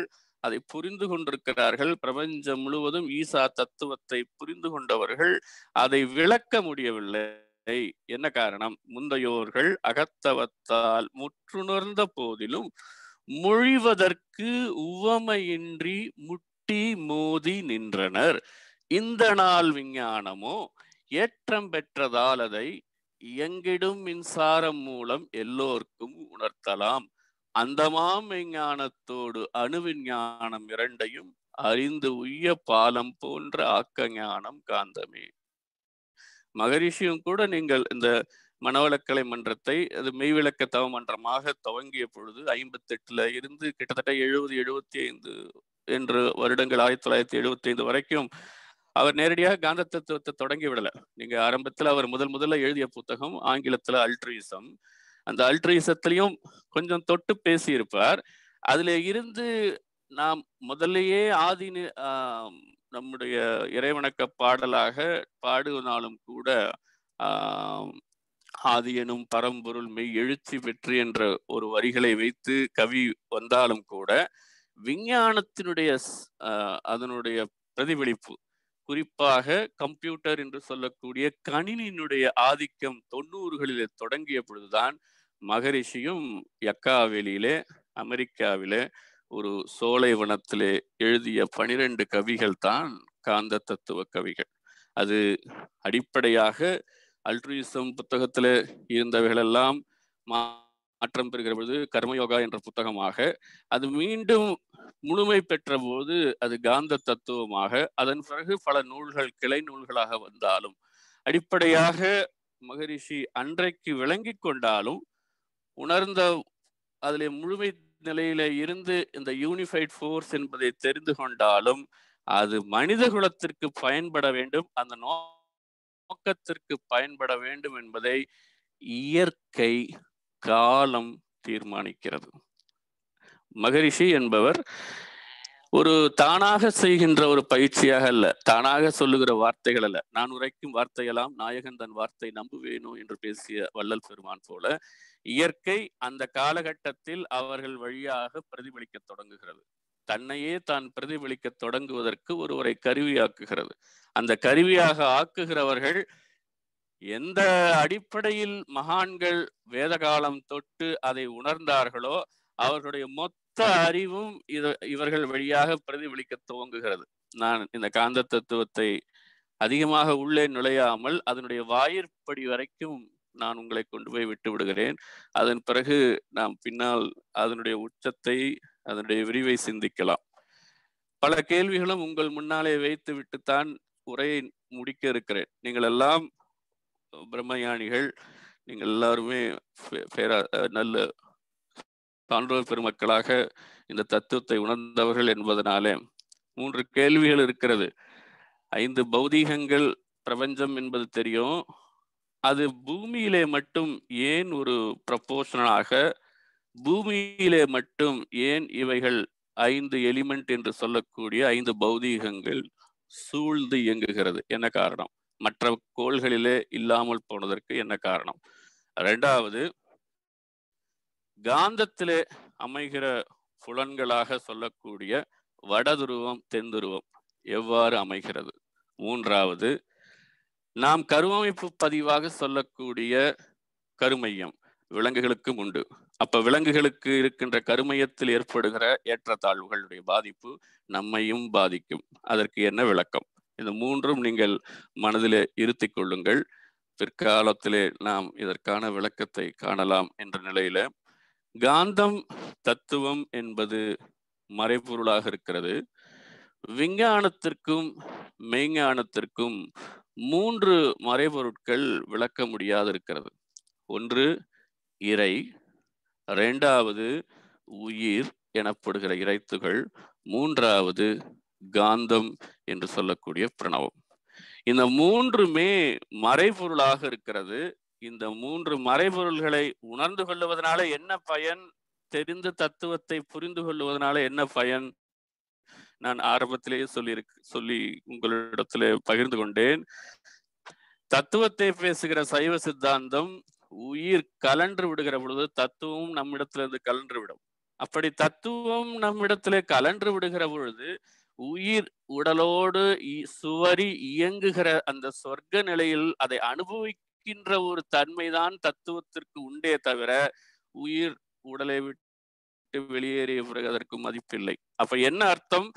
[SPEAKER 2] அதை புரிந்து கொண்டிருக்கிறார்கள் பிரபஞ்சம் முழுவதும் ஈசா தத்துவத்தை புரிந்து கொண்டவர்கள் அதை விளக்க முடியவில்லை என்ன காரணம் முந்தையோர்கள் அகத்தவத்தால் முற்றுணர்ந்த போதிலும் மொழிவதற்கு உவமையின்றி முற் எட்டி மோதி நின்றனர் இந்த நாள் விஞ்ஞானமோ ஏற்றம் பெற்றதால் அதை இயங்கிடும் மின்சாரம் மூலம் எல்லோருக்கும் உணர்த்தலாம் அந்தமாம் விஞ்ஞானத்தோடு அணு விஞ்ஞானம் இரண்டையும் அறிந்து உய்ய பாலம் போன்ற ஆக்க ஞானம் காந்தமே மகரிஷியும் கூட நீங்கள் இந்த மனவளக்கலை மன்றத்தை அது மெய்விளக்க தவ மன்றமாக துவங்கிய பொழுது ஐம்பத்தி எட்டுல இருந்து கிட்டத்தட்ட எழுபது எழுபத்தி ஐந்து என்று வருடங்கள் ஆயிரத்தி தொள்ளாயிரத்தி எழுபத்தி ஐந்து வரைக்கும் அவர் நேரடியாக காந்த தத்துவத்தை தொடங்கி விடல நீங்க ஆரம்பத்துல அவர் முதல் முதல்ல எழுதிய புத்தகம் ஆங்கிலத்துல அல்ட்ரிசம் அந்த அல்ட்ரீசத்திலையும் கொஞ்சம் தொட்டு பேசி இருப்பார் அதுல இருந்து நாம் முதல்லயே ஆதி நம்முடைய இறைவணக்க பாடலாக பாடுவதாலும் கூட ஆஹ் ஆதியனும் பரம்பொருள் மெய் எழுச்சி வெற்றி என்ற ஒரு வரிகளை வைத்து கவி வந்தாலும் கூட விஞ்ஞானத்தினுடைய அதனுடைய பிரதிபலிப்பு குறிப்பாக கம்ப்யூட்டர் என்று சொல்லக்கூடிய கணினியினுடைய ஆதிக்கம் தொண்ணூறுகளிலே தொடங்கிய பொழுதுதான் மகரிஷியும் யக்காவெளியிலே அமெரிக்காவிலே ஒரு சோலை வனத்திலே எழுதிய பனிரெண்டு கவிகள் தான் காந்த தத்துவ கவிகள் அது அடிப்படையாக அல்ட்ரிசம் புத்தகத்தில் இருந்தவைகளெல்லாம் மா மாற்றம் பெறுகிற பொழுது கர்மயோகா என்ற புத்தகமாக அது மீண்டும் முழுமை பெற்ற போது அது காந்த தத்துவமாக அதன் பிறகு பல நூல்கள் கிளை நூல்களாக வந்தாலும் அடிப்படையாக மகரிஷி அன்றைக்கு விளங்கி கொண்டாலும் உணர்ந்த அதில் முழுமை நிலையில இருந்து இந்த யூனிஃபைட் ஃபோர்ஸ் என்பதை தெரிந்து கொண்டாலும் அது மனித குலத்திற்கு பயன்பட வேண்டும் அந்த நோக்கத்திற்கு பயன்பட வேண்டும் என்பதை இயற்கை காலம் தீர்மானிக்கிறது மகரிஷி என்பவர் ஒரு தானாக செய்கின்ற ஒரு பயிற்சியாக அல்ல தானாக சொல்லுகிற வார்த்தைகள் அல்ல நான் உரைக்கும் வார்த்தையெல்லாம் நாயகன் தன் வார்த்தை நம்புவேனோ என்று பேசிய வள்ளல் பெருமான் போல இயற்கை அந்த காலகட்டத்தில் அவர்கள் வழியாக பிரதிபலிக்க தொடங்குகிறது தன்னையே தான் பிரதிபலிக்க தொடங்குவதற்கு ஒருவரை கருவியாக்குகிறது அந்த கருவியாக ஆக்குகிறவர்கள் எந்த அடிப்படையில் மகான்கள் வேத காலம் தொட்டு அதை உணர்ந்தார்களோ அவர்களுடைய மொத்த அறிவும் இது இவர்கள் வழியாக பிரதிபலிக்க துவங்குகிறது நான் இந்த காந்த தத்துவத்தை அதிகமாக உள்ளே நுழையாமல் அதனுடைய வாயிற்படி வரைக்கும் நான் உங்களை கொண்டு போய் விட்டு விடுகிறேன் அதன் பிறகு நாம் பின்னால் அதனுடைய உச்சத்தை அதனுடைய விரிவை சிந்திக்கலாம் பல கேள்விகளும் உங்கள் முன்னாலே வைத்து விட்டுத்தான் உரையை முடிக்க இருக்கிறேன் நீங்கள் எல்லாம் பிரம்மயானிகள் நீங்கள் எல்லாருமே நல்ல சான்றோர் பெருமக்களாக இந்த தத்துவத்தை உணர்ந்தவர்கள் என்பதனாலே மூன்று கேள்விகள் இருக்கிறது ஐந்து பௌதீகங்கள் பிரபஞ்சம் என்பது தெரியும் அது பூமியிலே மட்டும் ஏன் ஒரு ப்ரப்போர்ஷனாக பூமியிலே மட்டும் ஏன் இவைகள் ஐந்து எலிமெண்ட் என்று சொல்லக்கூடிய ஐந்து பௌதீகங்கள் சூழ்ந்து இயங்குகிறது என்ன காரணம் மற்ற கோள்களிலே இல்லாமல் போனதற்கு என்ன காரணம் ரெண்டாவது காந்தத்திலே அமைகிற புலன்களாக சொல்லக்கூடிய வடதுருவம் தென் துருவம் எவ்வாறு அமைகிறது மூன்றாவது நாம் கருவமைப்பு பதிவாக சொல்லக்கூடிய கருமையம் விலங்குகளுக்கும் உண்டு அப்ப விலங்குகளுக்கு இருக்கின்ற கருமையத்தில் ஏற்படுகிற ஏற்றத்தாழ்வுகளுடைய பாதிப்பு நம்மையும் பாதிக்கும் அதற்கு என்ன விளக்கம் இந்த மூன்றும் நீங்கள் மனதிலே இருத்தி கொள்ளுங்கள் பிற்காலத்திலே நாம் இதற்கான விளக்கத்தை காணலாம் என்ற நிலையில காந்தம் தத்துவம் என்பது மறைபொருளாக இருக்கிறது விஞ்ஞானத்திற்கும் மெய்ஞானத்திற்கும் மூன்று மறைபொருட்கள் விளக்க முடியாது இருக்கிறது ஒன்று இறை இரண்டாவது உயிர் எனப்படுகிற இறைத்துகள் மூன்றாவது காந்தம் என்று சொல்லக்கூடிய பிரணவம் இந்த மூன்றுமே மறைபொருளாக இருக்கிறது இந்த மூன்று மறைபொருள்களை உணர்ந்து கொள்வதனால என்ன பயன் தெரிந்த தத்துவத்தை புரிந்து கொள்வதனால என்ன பயன் நான் ஆரம்பத்திலேயே சொல்லி சொல்லி உங்களிடத்துல பகிர்ந்து கொண்டேன் தத்துவத்தை பேசுகிற சைவ சித்தாந்தம் உயிர் கலன்று விடுகிற பொழுது தத்துவம் நம்மிடத்துல இருந்து கலன்று விடும் அப்படி தத்துவம் நம்மிடத்துல கலன்று விடுகிற பொழுது உயிர் உடலோடு சுவரி இயங்குகிற அந்த சொர்க்க நிலையில் அதை அனுபவிக்கின்ற ஒரு தன்மைதான் தத்துவத்திற்கு உண்டே தவிர உயிர் உடலை விட்டு வெளியேறிய பிறகு அதற்கு மதிப்பில்லை அப்ப என்ன அர்த்தம்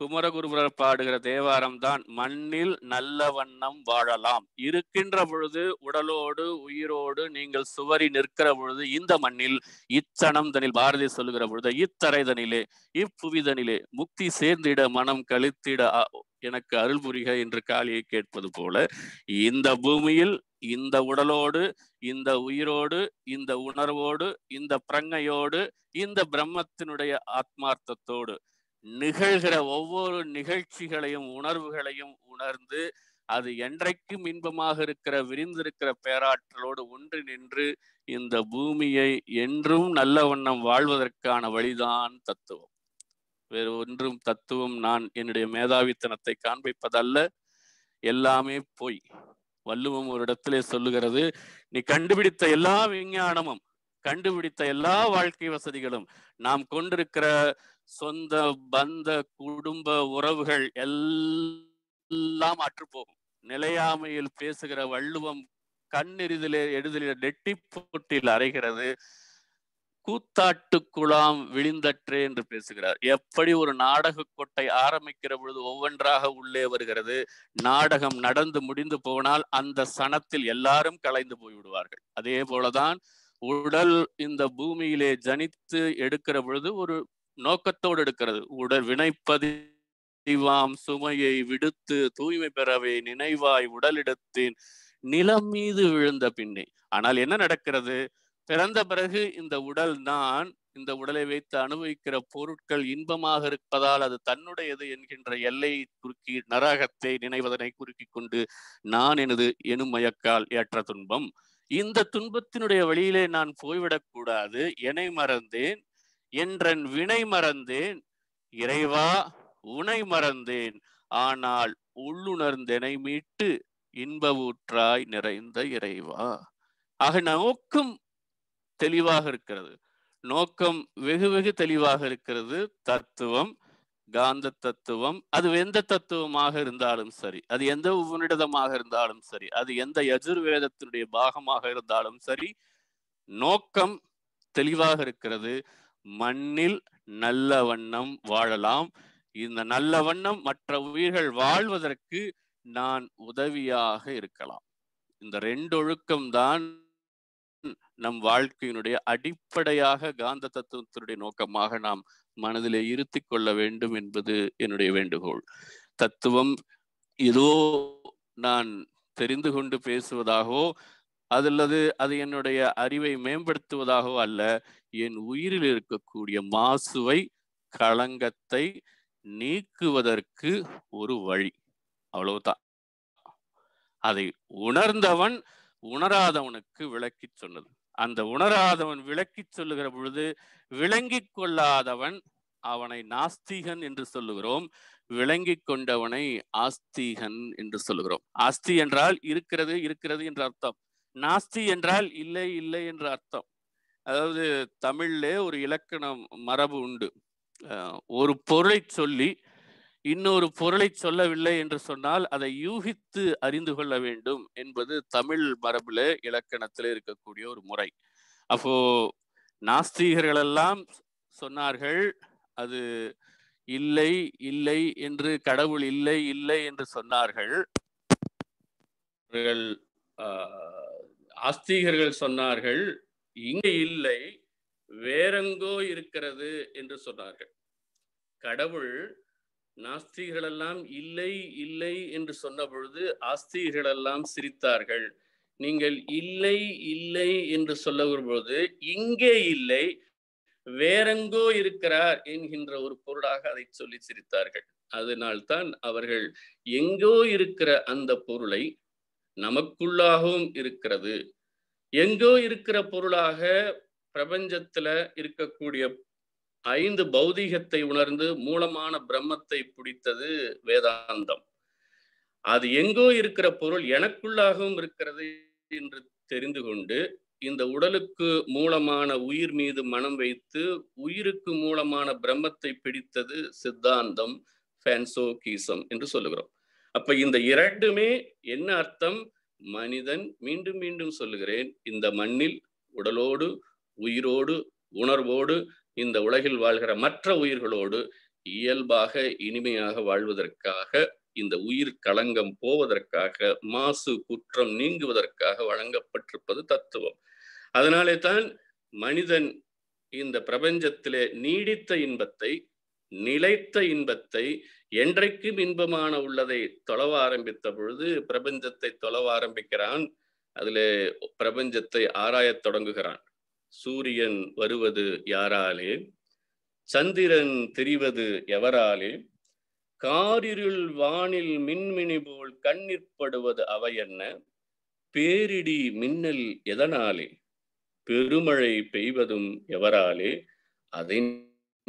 [SPEAKER 2] குமரகுருபுரர் பாடுகிற தேவாரம் தான் மண்ணில் நல்ல வண்ணம் வாழலாம் இருக்கின்ற பொழுது உடலோடு உயிரோடு நீங்கள் சுவரி நிற்கிற பொழுது இந்த மண்ணில் இச்சனம் தனில் பாரதி சொல்லுகிற பொழுது இத்தரை தனிலே இப்புவிதனிலே முக்தி சேர்ந்திட மனம் கழித்திட எனக்கு அருள் புரிக என்று காளியை கேட்பது போல இந்த பூமியில் இந்த உடலோடு இந்த உயிரோடு இந்த உணர்வோடு இந்த பிரங்கையோடு இந்த பிரம்மத்தினுடைய ஆத்மார்த்தத்தோடு நிகழ்கிற ஒவ்வொரு நிகழ்ச்சிகளையும் உணர்வுகளையும் உணர்ந்து அது என்றைக்கும் இன்பமாக இருக்கிற விரிந்திருக்கிற பேராற்றலோடு ஒன்று நின்று இந்த பூமியை என்றும் நல்ல வண்ணம் வாழ்வதற்கான வழிதான் தத்துவம் வேறு ஒன்றும் தத்துவம் நான் என்னுடைய மேதாவித்தனத்தை காண்பிப்பதல்ல எல்லாமே போய் வள்ளுவம் ஒரு இடத்திலே சொல்லுகிறது நீ கண்டுபிடித்த எல்லா விஞ்ஞானமும் கண்டுபிடித்த எல்லா வாழ்க்கை வசதிகளும் நாம் கொண்டிருக்கிற சொந்த பந்த குடும்ப உறவுகள் எல்லாம் அற்றுப்போகும் நிலையாமையில் பேசுகிற வள்ளுவம் கண்ணெறிதலே எடுதலில் நெட்டி போட்டியில் அரைகிறது குழாம் விழிந்தற்றே என்று பேசுகிறார் எப்படி ஒரு நாடக கொட்டை ஆரம்பிக்கிற பொழுது ஒவ்வொன்றாக உள்ளே வருகிறது நாடகம் நடந்து முடிந்து போனால் அந்த சனத்தில் எல்லாரும் கலைந்து போய்விடுவார்கள் அதே போலதான் உடல் இந்த பூமியிலே ஜனித்து எடுக்கிற பொழுது ஒரு நோக்கத்தோடு எடுக்கிறது உடல் வினைப்பதிவாம் சுமையை விடுத்து தூய்மை பெறவே நினைவாய் உடலிடத்தின் நிலம் மீது விழுந்த பின்னே ஆனால் என்ன நடக்கிறது பிறந்த பிறகு இந்த உடல் தான் இந்த உடலை வைத்து அனுபவிக்கிற பொருட்கள் இன்பமாக இருப்பதால் அது தன்னுடையது என்கின்ற எல்லையை குறுக்கி நரகத்தை நினைவதனை குறுக்கி கொண்டு நான் எனது எனும் மயக்கால் ஏற்ற துன்பம் இந்த துன்பத்தினுடைய வழியிலே நான் போய்விடக்கூடாது என்னை மறந்தேன் என்றன் வினை மறந்தேன் இறைவா உனை மறந்தேன் ஆனால் உள்ளுணர்ந்தனை மீட்டு இன்பவூற்றாய் நிறைந்த இறைவா ஆக நோக்கம் தெளிவாக இருக்கிறது நோக்கம் வெகு வெகு தெளிவாக இருக்கிறது தத்துவம் காந்த தத்துவம் அது எந்த தத்துவமாக இருந்தாலும் சரி அது எந்த உபனிடதமாக இருந்தாலும் சரி அது எந்த யஜுர்வேதத்தினுடைய பாகமாக இருந்தாலும் சரி நோக்கம் தெளிவாக இருக்கிறது மண்ணில் நல்ல வண்ணம் வாழலாம் இந்த நல்ல வண்ணம் மற்ற உயிர்கள் வாழ்வதற்கு நான் உதவியாக இருக்கலாம் இந்த ரெண்டு தான் நம் வாழ்க்கையினுடைய அடிப்படையாக காந்த தத்துவத்தினுடைய நோக்கமாக நாம் மனதிலே இருத்தி கொள்ள வேண்டும் என்பது என்னுடைய வேண்டுகோள் தத்துவம் ஏதோ நான் தெரிந்து கொண்டு பேசுவதாகவோ அது அல்லது அது என்னுடைய அறிவை மேம்படுத்துவதாகவோ அல்ல என் உயிரில் இருக்கக்கூடிய மாசுவை களங்கத்தை நீக்குவதற்கு ஒரு வழி அவ்வளவுதான் அதை உணர்ந்தவன் உணராதவனுக்கு விளக்கி சொன்னது அந்த உணராதவன் விளக்கி சொல்லுகிற பொழுது விளங்கி கொள்ளாதவன் அவனை நாஸ்திகன் என்று சொல்லுகிறோம் விளங்கி கொண்டவனை ஆஸ்திகன் என்று சொல்லுகிறோம் ஆஸ்தி என்றால் இருக்கிறது இருக்கிறது என்று அர்த்தம் நாஸ்தி என்றால் இல்லை இல்லை என்று அர்த்தம் அதாவது தமிழ்லே ஒரு இலக்கணம் மரபு உண்டு ஒரு பொருளை சொல்லி இன்னொரு பொருளை சொல்லவில்லை என்று சொன்னால் அதை யூகித்து அறிந்து கொள்ள வேண்டும் என்பது தமிழ் மரபுல இலக்கணத்தில் இருக்கக்கூடிய ஒரு முறை அப்போ நாஸ்திகர்கள் எல்லாம் சொன்னார்கள் அது இல்லை இல்லை என்று கடவுள் இல்லை இல்லை என்று சொன்னார்கள் ஆஸ்திகர்கள் சொன்னார்கள் இங்கே இல்லை வேறெங்கோ இருக்கிறது என்று சொன்னார்கள் கடவுள் நாஸ்திகளெல்லாம் இல்லை இல்லை என்று சொன்ன பொழுது ஆஸ்திகளெல்லாம் சிரித்தார்கள் நீங்கள் இல்லை இல்லை என்று சொல்ல வரும்பொழுது இங்கே இல்லை வேறெங்கோ இருக்கிறார் என்கின்ற ஒரு பொருளாக அதை சொல்லி சிரித்தார்கள் அதனால்தான் அவர்கள் எங்கோ இருக்கிற அந்த பொருளை நமக்குள்ளாகவும் இருக்கிறது எங்கோ இருக்கிற பொருளாக பிரபஞ்சத்துல இருக்கக்கூடிய ஐந்து பௌதீகத்தை உணர்ந்து மூலமான பிரம்மத்தை பிடித்தது வேதாந்தம் அது எங்கோ இருக்கிற பொருள் எனக்குள்ளாகவும் இருக்கிறது என்று தெரிந்து கொண்டு இந்த உடலுக்கு மூலமான உயிர் மீது மனம் வைத்து உயிருக்கு மூலமான பிரம்மத்தை பிடித்தது சித்தாந்தம் என்று சொல்லுகிறோம் அப்ப இந்த இரண்டுமே என்ன அர்த்தம் மனிதன் மீண்டும் மீண்டும் சொல்லுகிறேன் இந்த மண்ணில் உடலோடு உயிரோடு உணர்வோடு இந்த உலகில் வாழ்கிற மற்ற உயிர்களோடு இயல்பாக இனிமையாக வாழ்வதற்காக இந்த உயிர் களங்கம் போவதற்காக மாசு குற்றம் நீங்குவதற்காக வழங்கப்பட்டிருப்பது தத்துவம் அதனாலே தான் மனிதன் இந்த பிரபஞ்சத்திலே நீடித்த இன்பத்தை நிலைத்த இன்பத்தை என்றைக்கும் இன்பமான உள்ளதை தொலவ ஆரம்பித்த பொழுது பிரபஞ்சத்தை தொலவ ஆரம்பிக்கிறான் அதில் பிரபஞ்சத்தை ஆராயத் தொடங்குகிறான் சூரியன் வருவது யாராலே சந்திரன் தெரிவது எவராலே காரிருள் வானில் மின்மினி போல் கண்ணிற்படுவது அவை என்ன பேரிடி மின்னல் எதனாலே பெருமழை பெய்வதும் எவராலே அதை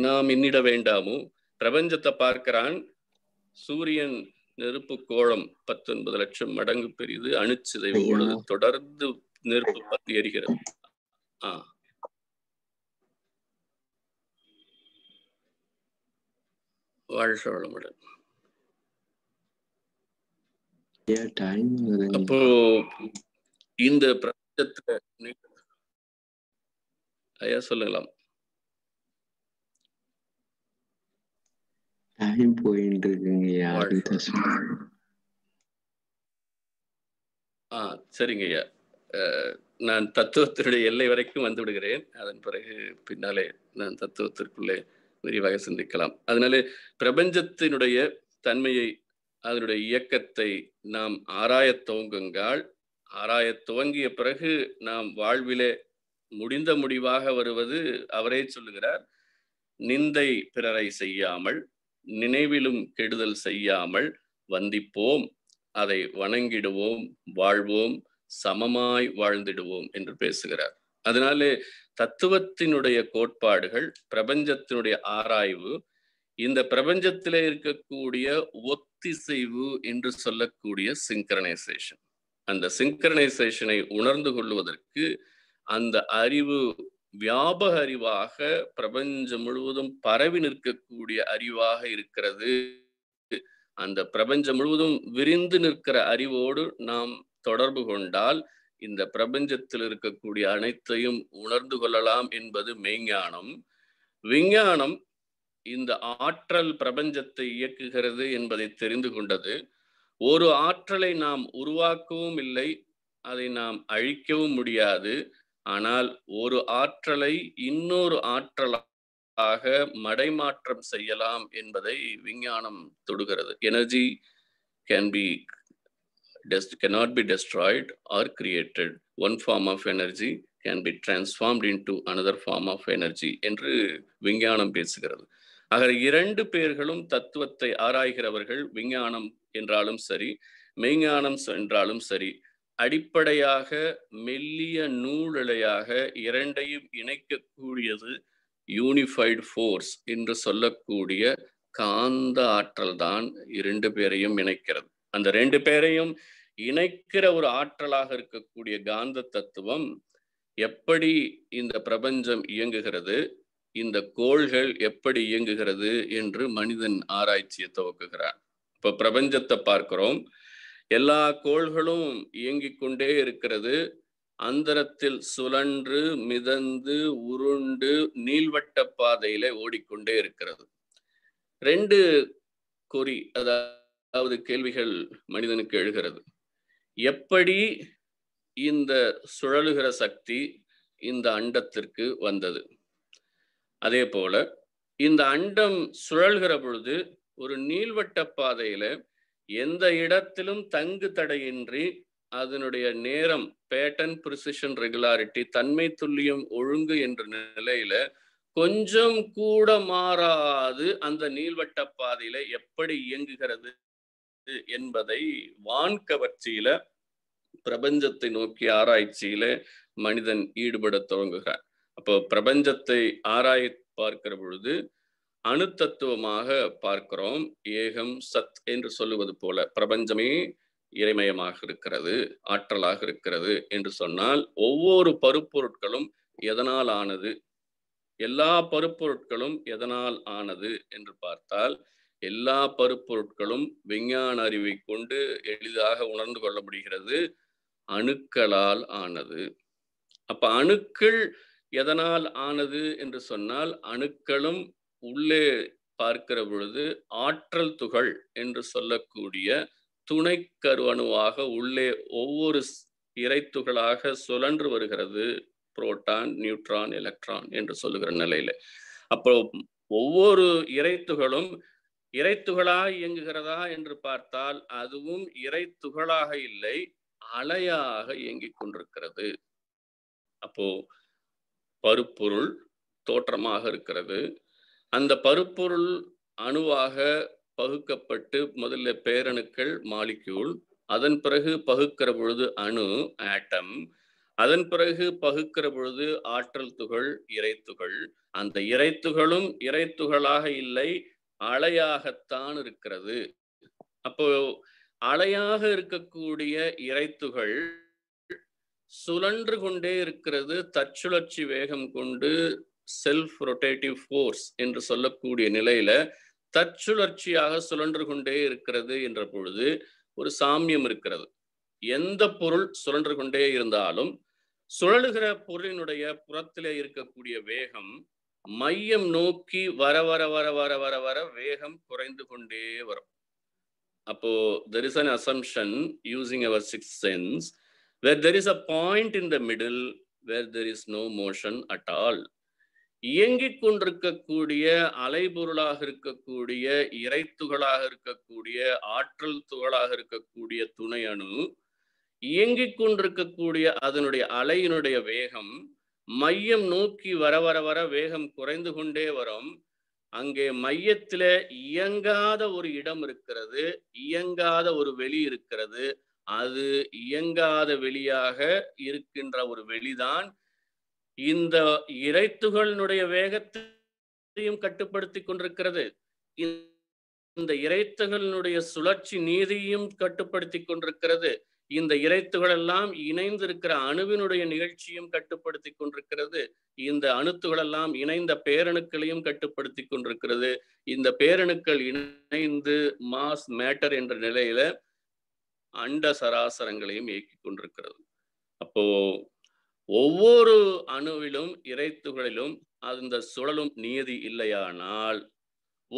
[SPEAKER 2] நாம் என்னிட வேண்டாமோ பிரபஞ்சத்தை பார்க்கிறான் சூரியன் நெருப்பு கோளம் பத்தொன்பது லட்சம் மடங்கு பெரியது அணுச்சிதை பொழுது தொடர்ந்து நெருப்பு பத்து எரிகிறது ஆ வாழ்க வளமுடன் அப்போ இந்த பிரபஞ்சத்துல ஐயா சொல்லலாம்
[SPEAKER 1] டைம் போயிட்டு இருக்குங்கய்யா
[SPEAKER 2] ஆ நான் தத்துவத்தினுடைய எல்லை வரைக்கும் வந்து விடுகிறேன் அதன் பிறகு பின்னாலே நான் தத்துவத்திற்குள்ளே விரிவாக சிந்திக்கலாம் அதனால பிரபஞ்சத்தினுடைய தன்மையை அதனுடைய இயக்கத்தை நாம் ஆராய துவங்குங்கள் ஆராய துவங்கிய பிறகு நாம் வாழ்விலே முடிந்த முடிவாக வருவது அவரே சொல்லுகிறார் நிந்தை பிறரை செய்யாமல் நினைவிலும் கெடுதல் செய்யாமல் வந்திப்போம் அதை வணங்கிடுவோம் வாழ்வோம் சமமாய் வாழ்ந்திடுவோம் என்று பேசுகிறார் அதனாலே தத்துவத்தினுடைய கோட்பாடுகள் பிரபஞ்சத்தினுடைய ஆராய்வு இந்த பிரபஞ்சத்திலே இருக்கக்கூடிய ஒத்திசைவு என்று சொல்லக்கூடிய சிங்கரனைசேஷன் அந்த சிங்கரனைசேஷனை உணர்ந்து கொள்வதற்கு அந்த அறிவு வியாபக அறிவாக பிரபஞ்சம் முழுவதும் பரவி நிற்கக்கூடிய அறிவாக இருக்கிறது அந்த பிரபஞ்சம் முழுவதும் விரிந்து நிற்கிற அறிவோடு நாம் தொடர்பு கொண்டால் இந்த பிரபஞ்சத்தில் இருக்கக்கூடிய அனைத்தையும் உணர்ந்து கொள்ளலாம் என்பது மெய்ஞானம் விஞ்ஞானம் இந்த ஆற்றல் பிரபஞ்சத்தை இயக்குகிறது என்பதை தெரிந்து கொண்டது ஒரு ஆற்றலை நாம் உருவாக்கவும் இல்லை அதை நாம் அழிக்கவும் முடியாது ஆனால் ஒரு ஆற்றலை இன்னொரு ஆற்றலாக மடைமாற்றம் செய்யலாம் என்பதை விஞ்ஞானம் தொடுகிறது energy can be cannot be destroyed or created one form of energy can be transformed into another form of energy என்று விஞ்ஞானம் பேசுகிறது ஆக இரண்டு பேர்களும் தத்துவத்தை ஆராய்கிறவர்கள் விஞ்ஞானம் என்றாலும் சரி மெய்ஞானம் என்றாலும் சரி அடிப்படையாக மெல்லிய நூலிழையாக இரண்டையும் இணைக்கக்கூடியது யூனிஃபைடு ஃபோர்ஸ் என்று சொல்லக்கூடிய காந்த ஆற்றல் தான் இரண்டு பேரையும் இணைக்கிறது அந்த ரெண்டு பேரையும் இணைக்கிற ஒரு ஆற்றலாக இருக்கக்கூடிய காந்த தத்துவம் எப்படி இந்த பிரபஞ்சம் இயங்குகிறது இந்த கோள்கள் எப்படி இயங்குகிறது என்று மனிதன் ஆராய்ச்சியை துவக்குகிறான் இப்ப பிரபஞ்சத்தை பார்க்கிறோம் எல்லா கோள்களும் இயங்கிக் கொண்டே இருக்கிறது அந்தரத்தில் சுழன்று மிதந்து உருண்டு நீள்வட்ட பாதையில ஓடிக்கொண்டே இருக்கிறது ரெண்டு குறி அதாவது கேள்விகள் மனிதனுக்கு எழுகிறது எப்படி இந்த சுழலுகிற சக்தி இந்த அண்டத்திற்கு வந்தது அதே போல இந்த அண்டம் சுழல்கிற பொழுது ஒரு நீள்வட்ட பாதையில எந்த இடத்திலும் தங்கு தடையின்றி அதனுடைய நேரம் பேட்டன் ப்ரிசிஷன் ரெகுலாரிட்டி தன்மை துல்லியம் ஒழுங்கு என்ற நிலையில கொஞ்சம் கூட மாறாது அந்த நீள்வட்ட பாதையில எப்படி இயங்குகிறது என்பதை கவர்ச்சியில பிரபஞ்சத்தை நோக்கி ஆராய்ச்சியில மனிதன் ஈடுபட துவங்குகிறார் அப்போ பிரபஞ்சத்தை ஆராய் பார்க்கிற பொழுது அணுத்தத்துவமாக பார்க்கிறோம் ஏகம் சத் என்று சொல்லுவது போல பிரபஞ்சமே இறைமயமாக இருக்கிறது ஆற்றலாக இருக்கிறது என்று சொன்னால் ஒவ்வொரு பருப்பொருட்களும் எதனால் ஆனது எல்லா பருப்பொருட்களும் எதனால் ஆனது என்று பார்த்தால் எல்லா பருப்பொருட்களும் விஞ்ஞான அறிவை கொண்டு எளிதாக உணர்ந்து கொள்ள முடிகிறது அணுக்களால் ஆனது அப்ப அணுக்கள் எதனால் ஆனது என்று சொன்னால் அணுக்களும் உள்ளே பார்க்கிற பொழுது ஆற்றல் துகள் என்று சொல்லக்கூடிய துணை கருவணுவாக உள்ளே ஒவ்வொரு இறைத்துகளாக சுழன்று வருகிறது புரோட்டான் நியூட்ரான் எலக்ட்ரான் என்று சொல்லுகிற நிலையில அப்போ ஒவ்வொரு இறைத்துகளும் இறைத்துகளாக இயங்குகிறதா என்று பார்த்தால் அதுவும் இறைத்துகளாக இல்லை அலையாக இயங்கிக் கொண்டிருக்கிறது அப்போ பருப்பொருள் தோற்றமாக இருக்கிறது அந்த பருப்பொருள் அணுவாக பகுக்கப்பட்டு முதல்ல பேரணுக்கள் மாலிக்யூல் அதன் பிறகு பகுக்கிற பொழுது அணு ஆட்டம் அதன் பிறகு பகுக்கிற பொழுது ஆற்றல் துகள் இறைத்துகள் அந்த இறைத்துகளும் இறைத்துகளாக இல்லை அலையாகத்தான் இருக்கிறது அப்போ அலையாக இருக்கக்கூடிய இறைத்துகள் சுழன்று கொண்டே இருக்கிறது தச்சுழற்சி வேகம் கொண்டு செல்ஃப் ரொட்டேட்டிவ் ஃபோர்ஸ் என்று சொல்லக்கூடிய நிலையில தற்சுழற்சியாக சுழன்று கொண்டே இருக்கிறது என்ற பொழுது ஒரு சாமியம் இருக்கிறது எந்த பொருள் சுழன்று கொண்டே இருந்தாலும் சுழலுகிற பொருளினுடைய புறத்திலே இருக்கக்கூடிய வேகம் மையம் நோக்கி வர வர வர வர வர வர வேகம் குறைந்து கொண்டே வரும் அப்போ there is an assumption using our six sense where there is a point in the middle where there is no motion at all இயங்கிக் கொண்டிருக்கக்கூடிய அலைபொருளாக இருக்கக்கூடிய இறைத்துகளாக இருக்கக்கூடிய ஆற்றல் துகளாக இருக்கக்கூடிய துணை அணு இயங்கிக் கொண்டிருக்கக்கூடிய அதனுடைய அலையினுடைய வேகம் மையம் நோக்கி வர வர வர வேகம் குறைந்து கொண்டே வரும் அங்கே மையத்துல இயங்காத ஒரு இடம் இருக்கிறது இயங்காத ஒரு வெளி இருக்கிறது அது இயங்காத வெளியாக இருக்கின்ற ஒரு வெளிதான் இந்த இறைத்துகளினுடைய வேகத்தையும் கட்டுப்படுத்தி கொண்டிருக்கிறது இந்த இறைத்துகளினுடைய சுழற்சி நீதியையும் கட்டுப்படுத்தி கொண்டிருக்கிறது இந்த இறைத்துகள் எல்லாம் இணைந்து இருக்கிற அணுவினுடைய நிகழ்ச்சியும் கட்டுப்படுத்தி கொண்டிருக்கிறது இந்த அணுத்துகள் எல்லாம் இணைந்த பேரணுக்களையும் கட்டுப்படுத்தி கொண்டிருக்கிறது இந்த பேரணுக்கள் இணைந்து மாஸ் மேட்டர் என்ற நிலையில அண்ட சராசரங்களையும் இயக்கி கொண்டிருக்கிறது அப்போ ஒவ்வொரு அணுவிலும் இறைத்துகளிலும் அந்த சுழலும் நியதி இல்லையானால்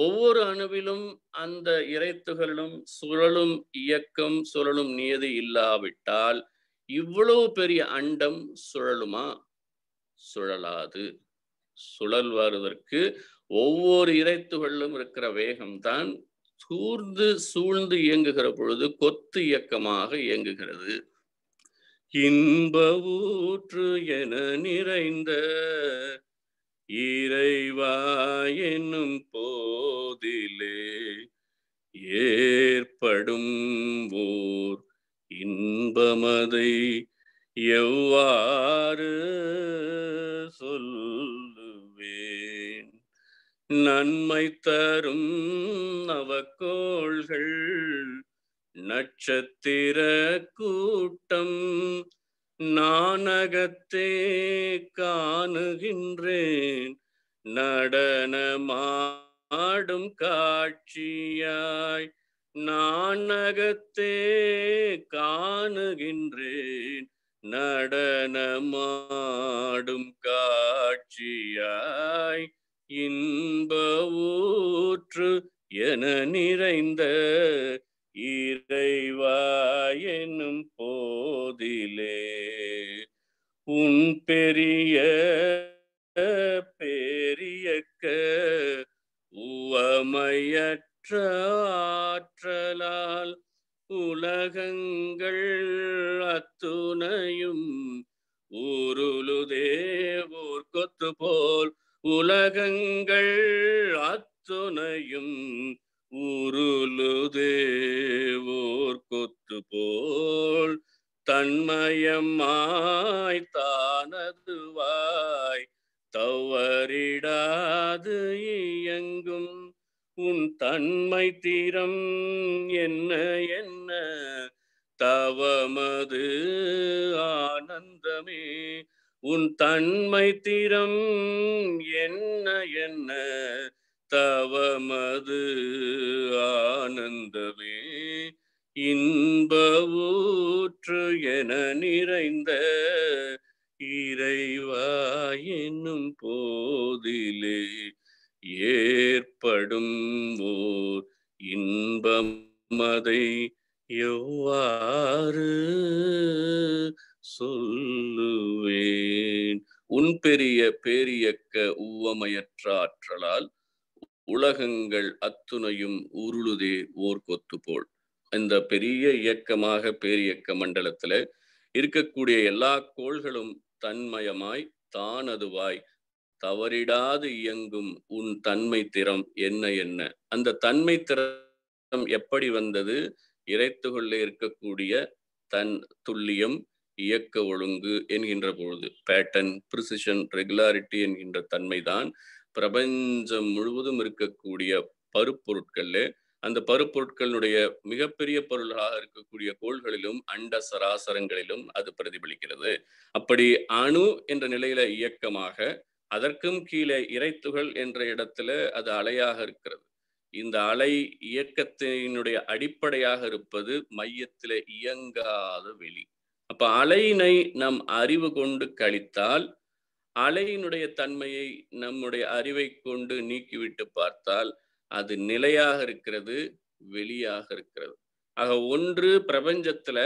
[SPEAKER 2] ஒவ்வொரு அணுவிலும் அந்த இறைத்துகளிலும் சுழலும் இயக்கம் சுழலும் நியதி இல்லாவிட்டால் இவ்வளவு பெரிய அண்டம் சுழலுமா சுழலாது சுழல் வருவதற்கு ஒவ்வொரு இறைத்துகளிலும் இருக்கிற வேகம்தான் சூழ்ந்து சூழ்ந்து இயங்குகிற பொழுது கொத்து இயக்கமாக இயங்குகிறது இன்பவூற்று என நிறைந்த இறைவா என்னும் போதிலே ஏற்படும் ஓர் இன்பமதை எவ்வாறு சொல்லுவேன் நன்மை தரும் நவக்கோள்கள் நட்சத்திர கூட்டம் நானகத்தே காணுகின்றேன் நடனமாடும் காட்சியாய் நானகத்தே காணுகின்றேன் நடனமாடும் காட்சியாய் இன்ப ஊற்று என நிறைந்த இறைவாயினும் போதிலே உன் பெரிய பெரியக்க உவமையற்ற ஆற்றலால் உலகங்கள் அத்துணையும் ஊருளுதேவோர் கொத்து போல் உலகங்கள் அத்துணையும் ఊరులు దేవోర్కొత్తు పోల్ தன்மயமாய் வாய் தவறிடாது இயங்கும் உன் தன்மை தீரம் என்ன என்ன தவமது ஆனந்தமே உன் தன்மை தீரம் என்ன என்ன தவமது ஆனந்தமே இன்பவூற்று என நிறைந்த இறைவா என்னும் போதிலே ஏற்படும் ஓர் இன்பமதை எவ்வாறு சொல்லுவேன் உன் பெரிய பேரியக்க உவமையற்ற ஆற்றலால் உலகங்கள் அத்துணையும் உருளுதே ஓர் கொத்து போல் இந்த பெரிய இயக்கமாக பேரியக்க மண்டலத்துல இருக்கக்கூடிய எல்லா கோள்களும் தன்மயமாய் தானதுவாய் தவறிடாது இயங்கும் உன் தன்மை திறம் என்ன என்ன அந்த தன்மை திறம் எப்படி வந்தது இறைத்துகொள்ள இருக்கக்கூடிய தன் துல்லியம் இயக்க ஒழுங்கு என்கின்ற பொழுது பேட்டர்ன் பிரிசிஷன் ரெகுலாரிட்டி என்கின்ற தன்மைதான் பிரபஞ்சம் முழுவதும் இருக்கக்கூடிய பருப்பொருட்கள் அந்த பருப்பொருட்களுடைய மிகப்பெரிய பொருளாக இருக்கக்கூடிய கோள்களிலும் அண்ட சராசரங்களிலும் அது பிரதிபலிக்கிறது அப்படி அணு என்ற நிலையில இயக்கமாக அதற்கும் கீழே இறைத்துகள் என்ற இடத்துல அது அலையாக இருக்கிறது இந்த அலை இயக்கத்தினுடைய அடிப்படையாக இருப்பது மையத்தில இயங்காத வெளி அப்ப அலையினை நம் அறிவு கொண்டு கழித்தால் அலையினுடைய தன்மையை நம்முடைய அறிவை கொண்டு நீக்கிவிட்டு பார்த்தால் அது நிலையாக இருக்கிறது வெளியாக இருக்கிறது ஆக ஒன்று பிரபஞ்சத்துல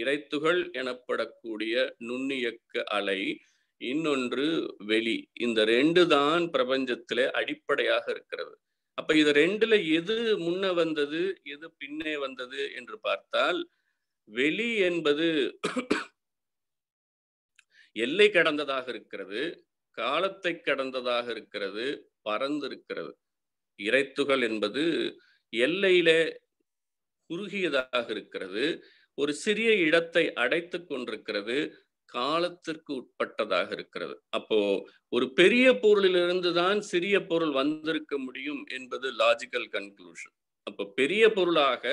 [SPEAKER 2] இறைத்துகள் எனப்படக்கூடிய நுண்ணியக்க அலை இன்னொன்று வெளி இந்த ரெண்டு தான் பிரபஞ்சத்துல அடிப்படையாக இருக்கிறது அப்ப இது ரெண்டுல எது முன்ன வந்தது எது பின்னே வந்தது என்று பார்த்தால் வெளி என்பது எல்லை கடந்ததாக இருக்கிறது காலத்தை கடந்ததாக இருக்கிறது பறந்து இருக்கிறது இறைத்துகள் என்பது எல்லையில குறுகியதாக இருக்கிறது ஒரு சிறிய இடத்தை அடைத்து கொண்டிருக்கிறது காலத்திற்கு உட்பட்டதாக இருக்கிறது அப்போ ஒரு பெரிய பொருளிலிருந்து தான் சிறிய பொருள் வந்திருக்க முடியும் என்பது லாஜிக்கல் கன்க்ளூஷன் அப்போ பெரிய பொருளாக